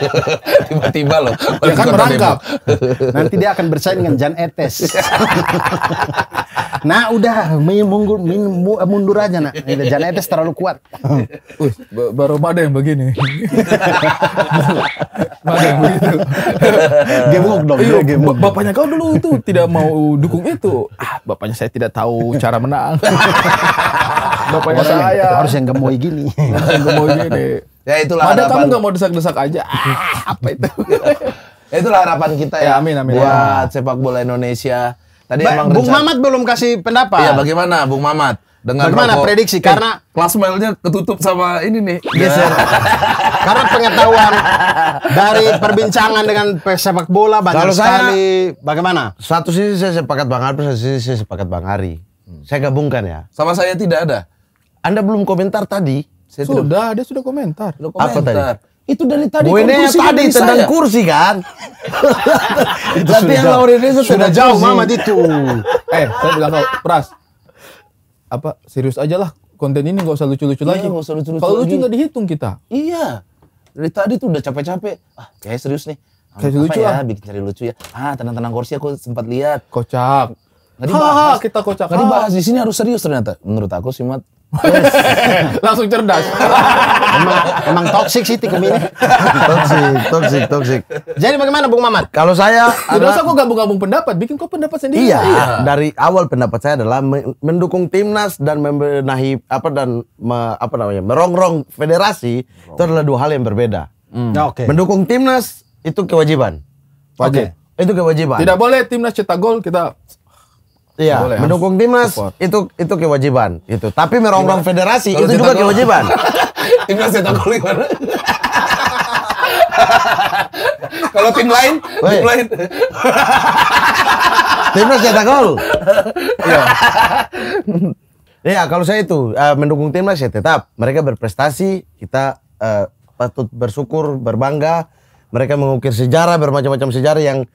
S3: Tiba-tiba loh. Wali dia kan merangkap. Nanti dia akan bersaing dengan Jan Etes. nah udah mundur eh, mundur aja nak jangan itu terlalu kuat uh, baru ada yang begini
S1: ada yang begitu gemuk dong Iyo, gemuk. bapaknya kau dulu tuh tidak mau dukung itu ah bapaknya saya tidak tahu cara menang bapaknya saya yang, harus
S3: yang gemoy gini yang gemoy gini
S1: ya itulah ada kamu nggak mau desak-desak aja ah, apa itu
S3: itulah harapan kita ya, ya amin, amin. buat ya. sepak bola Indonesia
S1: Tadi ba emang Bung Mamat
S3: belum kasih pendapat. Iya, bagaimana Bung Mamat? Dengan bagaimana rokok, prediksi? Eh, karena kelas mailnya ketutup sama ini nih. Geser. Iya, iya. karena pengetahuan dari perbincangan dengan sepak bola banyak Kalau sekali. Saya, bagaimana? Satu sisi saya sepakat Bang Arif, satu sisi saya sepakat Bang Ari. Hmm. Saya gabungkan ya. Sama saya tidak ada. Anda belum komentar tadi. Saya sudah, tidak... dia sudah komentar. Sudah komentar. Apa tadi? Itu dari tadi Buennya kursi tadi tentang saya. kursi kan. itu yang Lauren itu sudah jauh Mama itu.
S1: eh, saya bilang kau, oh, Pras. Apa serius aja lah konten ini gak usah lucu-lucu iya, lagi. Gak usah lucu-lucu. Kalau lucu nggak dihitung kita. Iya. Dari tadi tuh udah capek-capek. Ah, kayak serius nih. Kayak lucu ya, lah. bikin cari lucu ya. Ah, tenang-tenang kursi aku sempat lihat. Kocak.
S2: Nggak dibahas. kita
S1: kocak. Nggak dibahas. Di sini harus serius ternyata. Menurut aku sih, Mat. Langsung cerdas.
S3: emang, emang
S1: toxic sih tikum ini.
S3: toxic. toxic, toxic. Jadi bagaimana Bung Mamat? Kalau saya... Ya, terus aku
S1: gabung-gabung pendapat, bikin kok pendapat sendiri. Iya, iya,
S3: dari awal pendapat saya adalah mendukung timnas dan membenahi apa dan me, apa namanya merongrong federasi itu adalah dua hal yang berbeda. Hmm. Okay. Mendukung timnas itu kewajiban. Wajib. Okay. Itu kewajiban. Tidak
S1: boleh timnas cetak gol kita
S3: Iya, Boleh, mendukung timnas itu itu kewajiban itu. Tapi merongrong federasi Kalo itu juga gol. kewajiban. timnas cetak gol gimana? Kalau tim lain, Wey. tim lain. timnas cetak gol. Iya. Iya, kalau saya itu uh, mendukung timnas ya tetap mereka berprestasi, kita uh, patut bersyukur, berbangga. Mereka mengukir sejarah bermacam-macam sejarah yang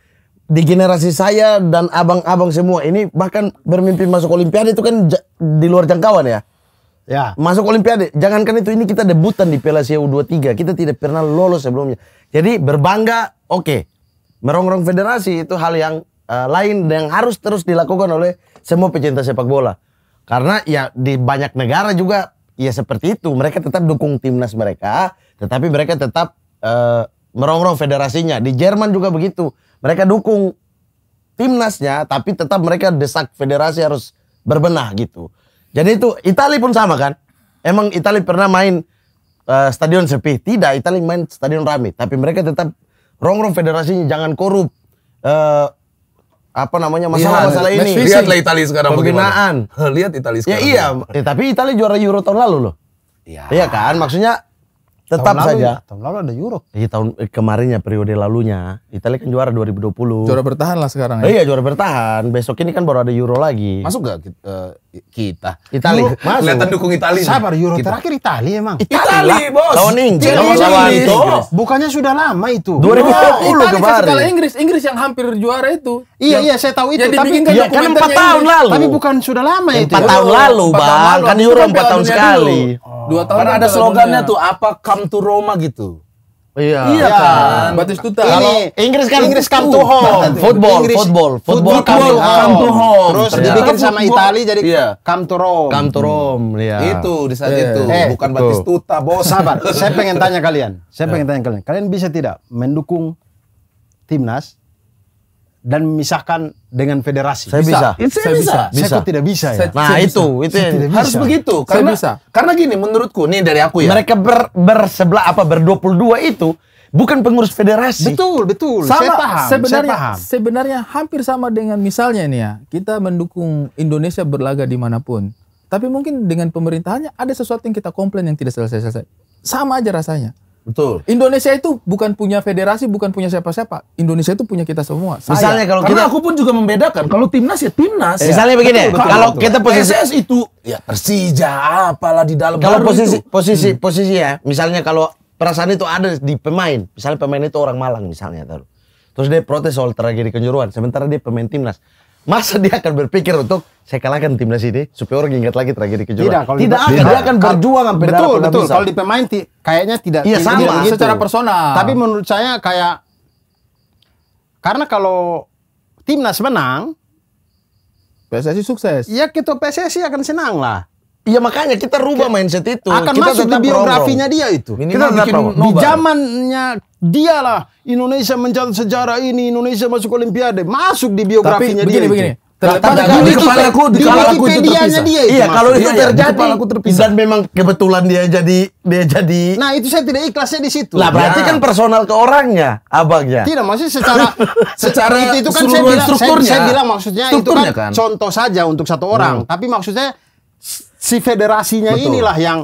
S3: di generasi saya dan abang-abang semua ini bahkan bermimpi masuk olimpiade itu kan di luar jangkauan ya. Ya. Masuk olimpiade, jangankan itu ini kita debutan di Piala Asia U23, kita tidak pernah lolos sebelumnya. Jadi berbangga, oke. Okay. Merongrong federasi itu hal yang uh, lain yang harus terus dilakukan oleh semua pecinta sepak bola. Karena ya di banyak negara juga ya seperti itu, mereka tetap dukung timnas mereka, tetapi mereka tetap uh, merongrong federasinya. Di Jerman juga begitu mereka dukung timnasnya tapi tetap mereka desak federasi harus berbenah gitu. Jadi itu Itali pun sama kan? Emang Itali pernah main uh, stadion sepi? Tidak, Itali main stadion rame tapi mereka tetap rongrong federasinya jangan korup. Uh, apa namanya masalah-masalah iya, ini. Lihatlah Italia sekarang Pembinaan. Lihat Italia ya sekarang. Ya iya, ya, tapi Italia juara Euro tahun lalu loh. Iya. Iya kan? Maksudnya Tetap tahun saja. Lalu, ya, tahun lalu ada Euro. Iya tahun eh, kemarinnya periode lalunya. Italia kan juara 2020. Juara bertahan lah sekarang ya. Oh, iya juara bertahan. Besok ini kan baru ada Euro lagi. Masuk gak uh, eh, kita. Itali. Mas, kelihatan dukung Itali. Sabar, Euro kita. terakhir Itali emang. Itali, bos. Lawan Inggris. Lawan, lawan itu Bukannya sudah lama itu. 2020 oh, kemarin. kalah Inggris. Inggris yang hampir juara itu. Iya, yang, iya, saya tahu itu. tapi kan, ya, kan 4 tahun Inggris. lalu. Tapi bukan sudah lama ya, itu. 4 tahun lalu, Bang. Kan Euro 4 kan tahun sekali. 2 tahun. Karena kan ada slogannya ya. tuh apa come to Roma gitu. Iya. Iya kan? kan. Batistuta. Ini Kalau Inggris kan Inggris come to home. Football, Inggris, football, football, football come, come to home. Terus yeah. dibikin sama Italia jadi iya. come to Rome. Come to Rome, hmm. iya. Itu di saat yeah. itu, eh, bukan betul. Batistuta, bos. Sabar, saya pengen tanya kalian. Saya eh. pengen tanya kalian. Kalian bisa tidak mendukung timnas dan memisahkan dengan federasi. Saya bisa. bisa. Saya, saya bisa. bisa. Saya kok tidak bisa ya. Saya, nah, saya itu bisa. itu saya bisa. harus begitu karena saya bisa. karena gini menurutku nih dari aku ya. Mereka ber sebelah apa ber 22 itu bukan pengurus federasi. Betul, betul. Sama, saya paham. Sebenarnya saya paham.
S1: sebenarnya hampir sama dengan misalnya ini ya, kita mendukung Indonesia berlaga dimanapun. Tapi mungkin dengan pemerintahannya ada sesuatu yang kita komplain yang tidak selesai-selesai. Sama aja rasanya. Betul. Indonesia itu bukan punya federasi, bukan punya siapa-siapa. Indonesia itu punya kita semua. Saya. Misalnya kalau kita, aku pun juga membedakan. Kalau timnas ya
S3: timnas. Ya. Misalnya begini, betul, betul, kalau betul. kita posisi PSS itu ya Persija apalah di dalam Kalau posisi itu. posisi hmm. posisi ya, misalnya kalau perasaan itu ada di pemain, misalnya pemain itu orang Malang misalnya Terus dia protes soal tragedi kejuruan, sementara dia pemain timnas. Masa dia akan berpikir untuk saya kalahkan timnas ini supaya orang ingat lagi tragedi kejuaraan. Tidak, kalau tidak akan dia akan berjuang sampai betul, darah betul. Bisa. Kalau di pemain ti, kayaknya tidak. Iya sama tidak gitu. secara personal. Tapi menurut saya kayak karena kalau timnas menang PSSI sukses. Iya, ketua PSSI akan senang lah. Iya makanya kita rubah mindset itu. Akan kita masuk di biografinya dia itu. Minimal kita bikin di zamannya dia lah Indonesia mencatat sejarah ini, Indonesia masuk Olimpiade, masuk di biografinya Tapi, dia. Begini, itu. Tapi di aku, di kepala aku itu terpisah. Dia itu iya, kalau itu terjadi, aku terpisah. dan memang kebetulan dia jadi dia jadi. Nah itu saya tidak ikhlasnya di situ. Lah berarti ya. kan personal ke orangnya, abangnya. Tidak masih secara secara itu, itu kan saya bilang, saya, saya bilang maksudnya itu kan, kan contoh saja untuk satu orang. Hmm. Tapi maksudnya si federasinya Betul. inilah yang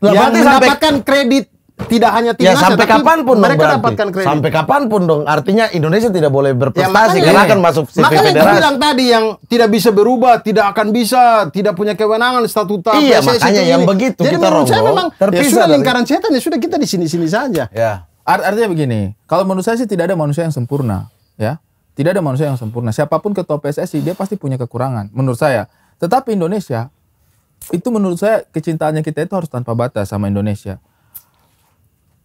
S3: lah, yang mendapatkan sampai, kredit tidak hanya ya, timnas ya, sampai kapan pun mereka dong, dapatkan kredit sampai kapan pun dong artinya Indonesia tidak boleh ya, berprestasi ya, makanya, karena akan masuk si makanya federasi bilang tadi yang tidak bisa berubah tidak akan bisa tidak punya kewenangan statuta iya PSSI makanya yang ini. begitu jadi kita menurut saya memang ya sudah lingkaran
S1: dari... setan ya sudah kita di sini sini saja ya Art artinya begini kalau menurut saya sih tidak ada manusia yang sempurna ya tidak ada manusia yang sempurna siapapun ketua PSSI dia pasti punya kekurangan menurut saya tetapi Indonesia itu menurut saya kecintaannya kita itu harus tanpa batas sama Indonesia.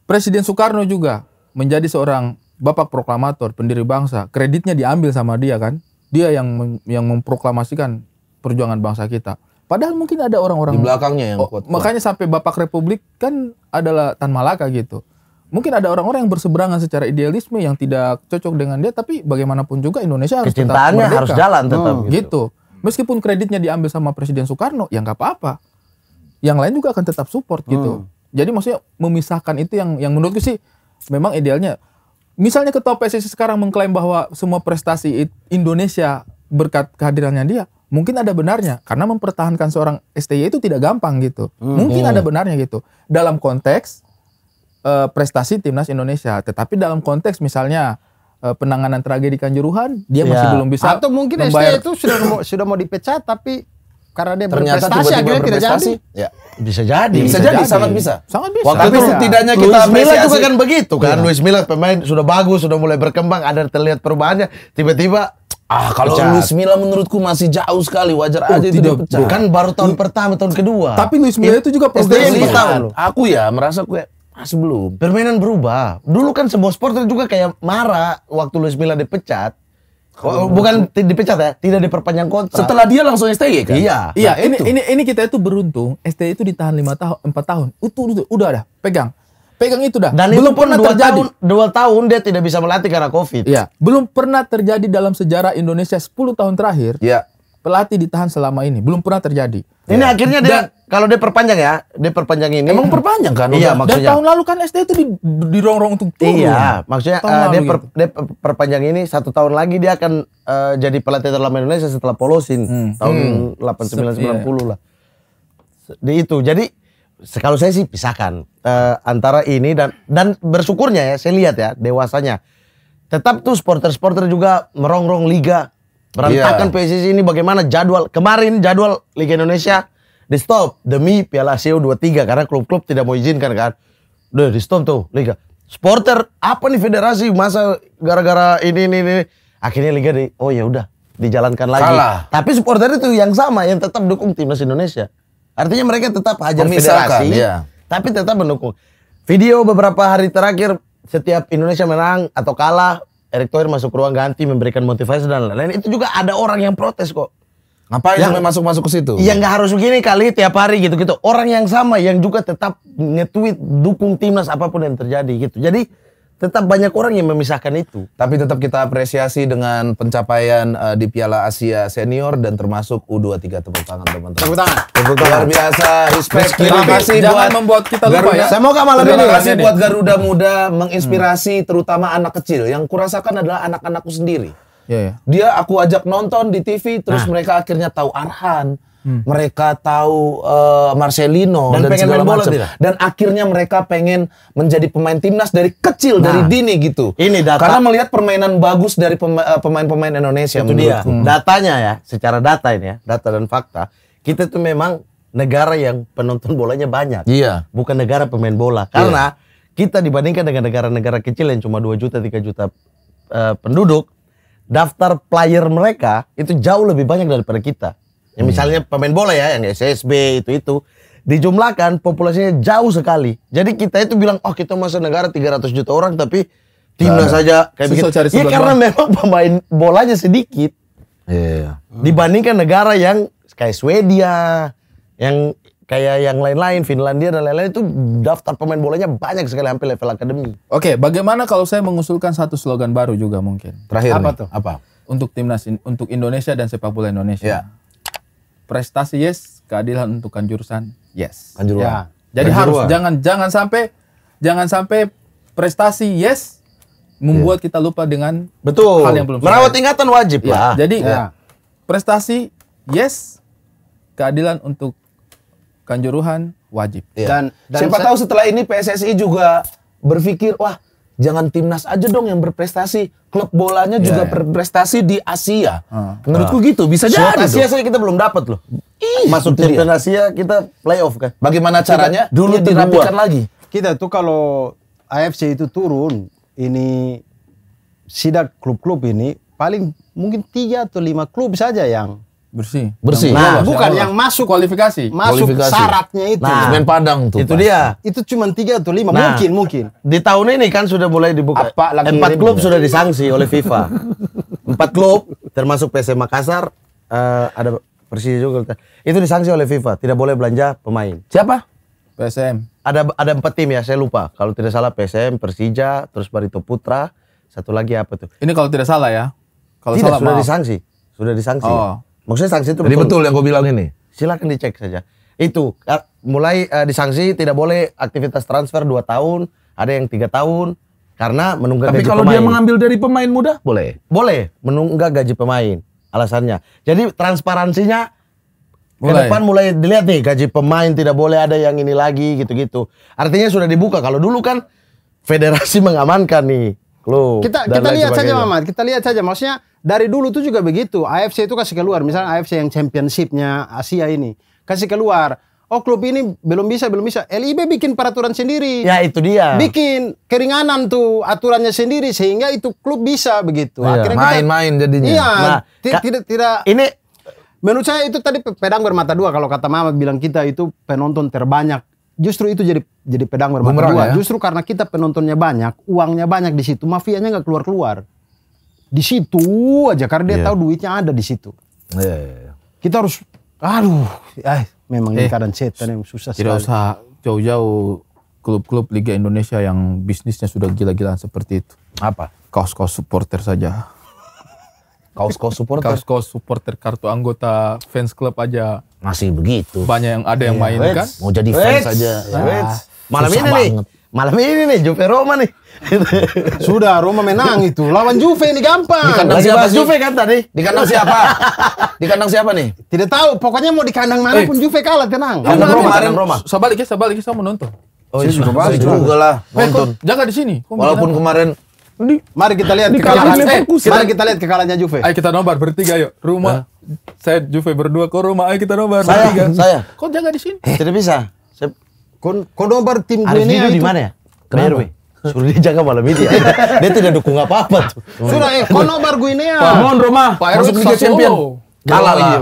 S1: Presiden Soekarno juga menjadi seorang bapak proklamator, pendiri bangsa. Kreditnya diambil sama dia kan. Dia yang yang memproklamasikan perjuangan bangsa kita. Padahal mungkin ada orang-orang di belakangnya yang oh, kuat, Makanya sampai Bapak Republik kan adalah Tan Malaka gitu. Mungkin ada orang-orang yang berseberangan secara idealisme yang tidak cocok dengan dia, tapi bagaimanapun juga Indonesia harus kecintaannya tetap merdeka. harus jalan tetap hmm. gitu. gitu. Meskipun kreditnya diambil sama Presiden Soekarno, ya nggak apa-apa. Yang lain juga akan tetap support gitu. Hmm. Jadi maksudnya memisahkan itu yang yang menurutku sih memang idealnya. Misalnya ketua PSSI sekarang mengklaim bahwa semua prestasi Indonesia berkat kehadirannya dia, mungkin ada benarnya karena mempertahankan seorang STY itu tidak gampang gitu. Hmm. Mungkin hmm. ada benarnya gitu. Dalam konteks uh, prestasi timnas Indonesia, tetapi dalam konteks misalnya Eh, penanganan tragedi Kanjuruhan dia ya. masih belum bisa atau mungkin membayar. SD itu sudah mau,
S3: sudah mau dipecat tapi karena dia Ternyata berprestasi tiba -tiba akhirnya tidak jadi. Ya, bisa jadi. Bisa, bisa jadi, jadi, sangat bisa. Sangat bisa. Waktu tapi itu ya, setidaknya ya. kita Luis juga kan begitu kan. Ya. Luis Milla pemain sudah bagus, sudah mulai berkembang, ada terlihat perubahannya. Tiba-tiba Ah, kalau pecat. Luis Milla menurutku masih jauh sekali, wajar oh, aja tidak, itu dipecat. Kan baru tahun pertama, tahun kedua. Tapi Luis Milla itu juga progresif. Aku ya merasa kayak masih belum. Permainan berubah. Dulu kan semua supporter juga kayak marah waktu Luis Milla dipecat. Oh, bukan dipecat ya, tidak diperpanjang kontrak. Setelah dia langsung STY kan? Iya. Iya, ini, ini
S1: ini kita itu beruntung, STY itu ditahan 5 tahun, 4 tahun. Itu, udah udah ada pegang. Pegang itu dah. Dan belum itu pernah dua terjadi. Tahun,
S3: dua tahun dia tidak
S1: bisa melatih karena Covid. Iya. Belum pernah terjadi dalam sejarah Indonesia 10 tahun terakhir. Iya pelatih ditahan selama ini belum pernah terjadi. Ini ya. akhirnya dia
S3: kalau dia perpanjang ya, dia perpanjang ini. Emang perpanjang kan? Iya, maksudnya. Dan tahun
S1: lalu kan SD itu di dirongrong untuk turun. Iya, ya?
S3: maksudnya uh, dia, per, gitu. dia perpanjang ini satu tahun lagi dia akan uh, jadi pelatih terlama Indonesia setelah Polosin hmm. hmm. tahun hmm. sembilan sembilan puluh lah. Iya. Di itu. Jadi kalau saya sih pisahkan uh, antara ini dan dan bersyukurnya ya saya lihat ya dewasanya. Tetap tuh sporter-sporter juga merongrong liga Berantakan yeah. PSSI ini bagaimana jadwal. Kemarin jadwal Liga Indonesia di stop demi Piala CEO 23 karena klub-klub tidak mau izinkan kan. Udah di stop tuh Liga. Sporter apa nih federasi masa gara-gara ini ini ini akhirnya Liga di oh ya udah dijalankan lagi. Kalah. Tapi supporter itu yang sama yang tetap dukung timnas Indonesia. Artinya mereka tetap hajar federasi, Iya. tapi tetap mendukung. Video beberapa hari terakhir setiap Indonesia menang atau kalah Erick Thohir masuk ruang ganti memberikan motivasi dan lain-lain itu juga ada orang yang protes kok. Ngapain yang masuk-masuk ke situ? Yang nggak harus begini kali tiap hari gitu-gitu. Orang yang sama yang juga tetap nge-tweet dukung timnas apapun yang terjadi gitu. Jadi tetap banyak orang yang memisahkan itu. Tapi tetap kita apresiasi dengan pencapaian uh, di Piala Asia Senior
S1: dan termasuk U23 tepuk tangan teman-teman. Tepuk tangan.
S3: Tepuk tangan. Luar biasa. Respect. Terima kasih Jangan buat membuat kita lupa Garuda. ya. Saya mau malam ini. Terima kasih buat Garuda Muda menginspirasi hmm. terutama anak kecil. Yang kurasakan adalah anak-anakku sendiri. Ya, ya. Dia aku ajak nonton di TV terus nah. mereka akhirnya tahu Arhan hmm. mereka tahu uh, Marcelino dan, dan segala macam. Dan akhirnya mereka pengen menjadi pemain timnas dari kecil nah, dari dini gitu. Ini data. Karena melihat permainan bagus dari eh, pemain-pemain Indonesia itu Dia. Hmm. Datanya ya, secara data ini ya, data dan fakta, kita tuh memang negara yang penonton bolanya banyak. Iya. Bukan negara pemain bola. Iya. Karena iya. kita dibandingkan dengan negara-negara kecil yang cuma 2 juta, 3 juta uh, penduduk, daftar player mereka itu jauh lebih banyak daripada kita. Ya, misalnya pemain bola ya, yang SSB itu itu dijumlahkan populasinya jauh sekali. Jadi kita itu bilang, oh kita masa negara 300 juta orang tapi timnas nah, saja kayak begitu. Cari ya karena memang pemain bolanya sedikit. Yeah. Dibandingkan negara yang kayak Swedia, yang kayak yang lain-lain, Finlandia dan lain-lain itu daftar pemain bolanya banyak sekali hampir level akademi. Oke, okay, bagaimana kalau saya mengusulkan
S1: satu slogan baru juga mungkin? Terakhir apa nih? tuh? Apa? Untuk timnas untuk Indonesia dan sepak bola Indonesia. Yeah prestasi yes, keadilan untuk kanjuruhan yes. kanjuruhan Ya. Jadi kanjuruan. harus jangan jangan sampai jangan sampai prestasi yes membuat yeah. kita lupa dengan betul hal yang belum merawat ingatan wajib ya. lah. Jadi ya. prestasi yes, keadilan untuk kanjuruhan wajib. Ya. Dan,
S3: dan siapa tahu setelah ini PSSI juga berpikir wah jangan timnas aja dong yang berprestasi. Klub bolanya juga iya, iya. berprestasi di Asia.
S2: Uh, Menurutku uh. gitu,
S3: bisa jadi. Asia saja kita belum dapat loh. Ih, iya. Masuk timnas Asia kita playoff kan. Bagaimana caranya? Kita, dulu ya, dirapikan lagi. Kita tuh kalau AFC itu turun, ini sidak klub-klub ini paling mungkin tiga atau lima klub saja yang bersih bersih nah, nah bukan yang masuk kualifikasi masuk kualifikasi. syaratnya itu nah, semen padang tuh itu pas. dia itu cuma tiga atau lima nah, mungkin mungkin di tahun ini kan sudah mulai dibuka Apa, lagi empat klub sudah disanksi oleh FIFA empat klub termasuk PSM Makassar uh, ada Persija juga itu disanksi oleh FIFA tidak boleh belanja pemain siapa PSM ada ada empat tim ya saya lupa kalau tidak salah PSM Persija terus Barito Putra satu lagi apa tuh ini kalau tidak salah ya kalau tidak salah, sudah maaf. disanksi sudah disanksi oh. Maksudnya sanksi itu Jadi betul. yang gue bilang ini. Silakan dicek saja. Itu ya, mulai uh, disanksi tidak boleh aktivitas transfer 2 tahun, ada yang tiga tahun karena menunggak Tapi gaji kalau dia mengambil dari pemain muda boleh. Boleh menunggak gaji pemain alasannya. Jadi transparansinya mulai. ke depan mulai dilihat nih gaji pemain tidak boleh ada yang ini lagi gitu-gitu. Artinya sudah dibuka. Kalau dulu kan federasi mengamankan nih. kita kita lihat saja Mamat, kita lihat saja maksudnya dari dulu tuh juga begitu. AFC itu kasih keluar, misalnya AFC yang championshipnya Asia ini kasih keluar. Oh klub ini belum bisa, belum bisa. LIB bikin peraturan sendiri. Ya itu dia. Bikin keringanan tuh aturannya sendiri sehingga itu klub bisa begitu. Iya, Akhirnya main-main jadinya. Iya. Nah, tidak tidak. Ini menurut saya itu tadi pedang bermata dua kalau kata Mama bilang kita itu penonton terbanyak. Justru itu jadi jadi pedang bermata Bumerang dua. Ya? Justru karena kita penontonnya banyak, uangnya banyak di situ, mafianya nggak keluar keluar di situ aja karena dia yeah. tahu duitnya ada di situ. Yeah, yeah. Iya. Kita harus aduh, eh, memang eh, keadaan setan yang susah Tidak sekali. usah
S1: jauh-jauh klub-klub Liga Indonesia yang bisnisnya sudah gila-gilaan seperti itu. Apa? Kaos-kaos supporter saja. Kaos-kaos supporter. Kaos-kaos supporter kartu anggota fans club aja. Masih begitu. Banyak yang ada yang yeah, main kan. Mau jadi fans Wets. aja. Ya. Malam ini nih
S3: Malam ini nih Juve Roma nih. Sudah Roma menang itu. Lawan Juve ini gampang. Di kandang siapa Juve kan tadi? Di kandang siapa? di kandang siapa nih? Tidak tahu. Pokoknya mau di kandang mana eh. pun Juve kalah tenang. Kandang Roma, kandang Roma. Saya ya, saya ya, saya mau
S1: nonton. Oh, iya juga balik juga lah. Eh, nonton. Jaga di sini. Walaupun kemarin mari kita lihat kekalahan. Eh, mari kita lihat kekalahannya Juve. Ayo kita nobar bertiga yuk. Rumah saya
S3: Juve berdua ke Roma Ayo kita nobar saya, bertiga. Saya. Kok jaga di sini? Eh, tidak bisa. Kon konobar tim gue ini di mana ya? Kenapa? Suruh dia jaga malam ini ya. dia tidak dukung apa-apa tuh. Sudah eh konobar gue ini ya. Bangun rumah. Pak Liga Champion. Kalah iya. lah.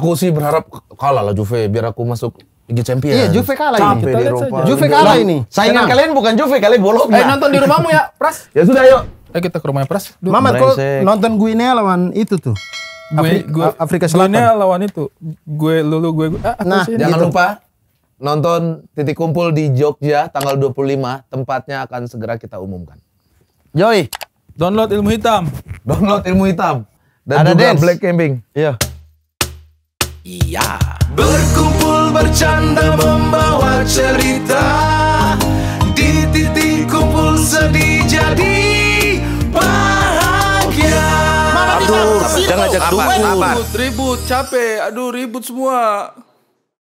S1: Aku sih berharap kalah lah Juve biar aku masuk Liga Champion. Iya, Juve kalah ini. Kita Juve kalah ini. Saingan kalian
S3: bukan Juve, kalian bolong. Eh, nonton di rumahmu ya, Pras. ya sudah, yuk. Eh, kita ke rumahnya Pras. Duh. Mamat, kok nonton Guinea lawan itu tuh? Gue, gue, Afrika Selatan. Guinea
S1: lawan itu. Gue, lulu, gue, gue. Ah, nah, jangan gitu. lupa nonton titik kumpul
S3: di Jogja tanggal 25, tempatnya akan segera kita umumkan.
S1: Joy, download ilmu hitam. Download ilmu hitam dan Ada juga dance. Black
S3: Camping. Iya.
S1: Iya. Berkumpul bercanda membawa cerita
S2: di titik kumpul sedih jadi
S1: bahagia.
S3: Aduh, jangan ajak dukun. Ribut,
S1: ribut, capek. Aduh, ribut semua.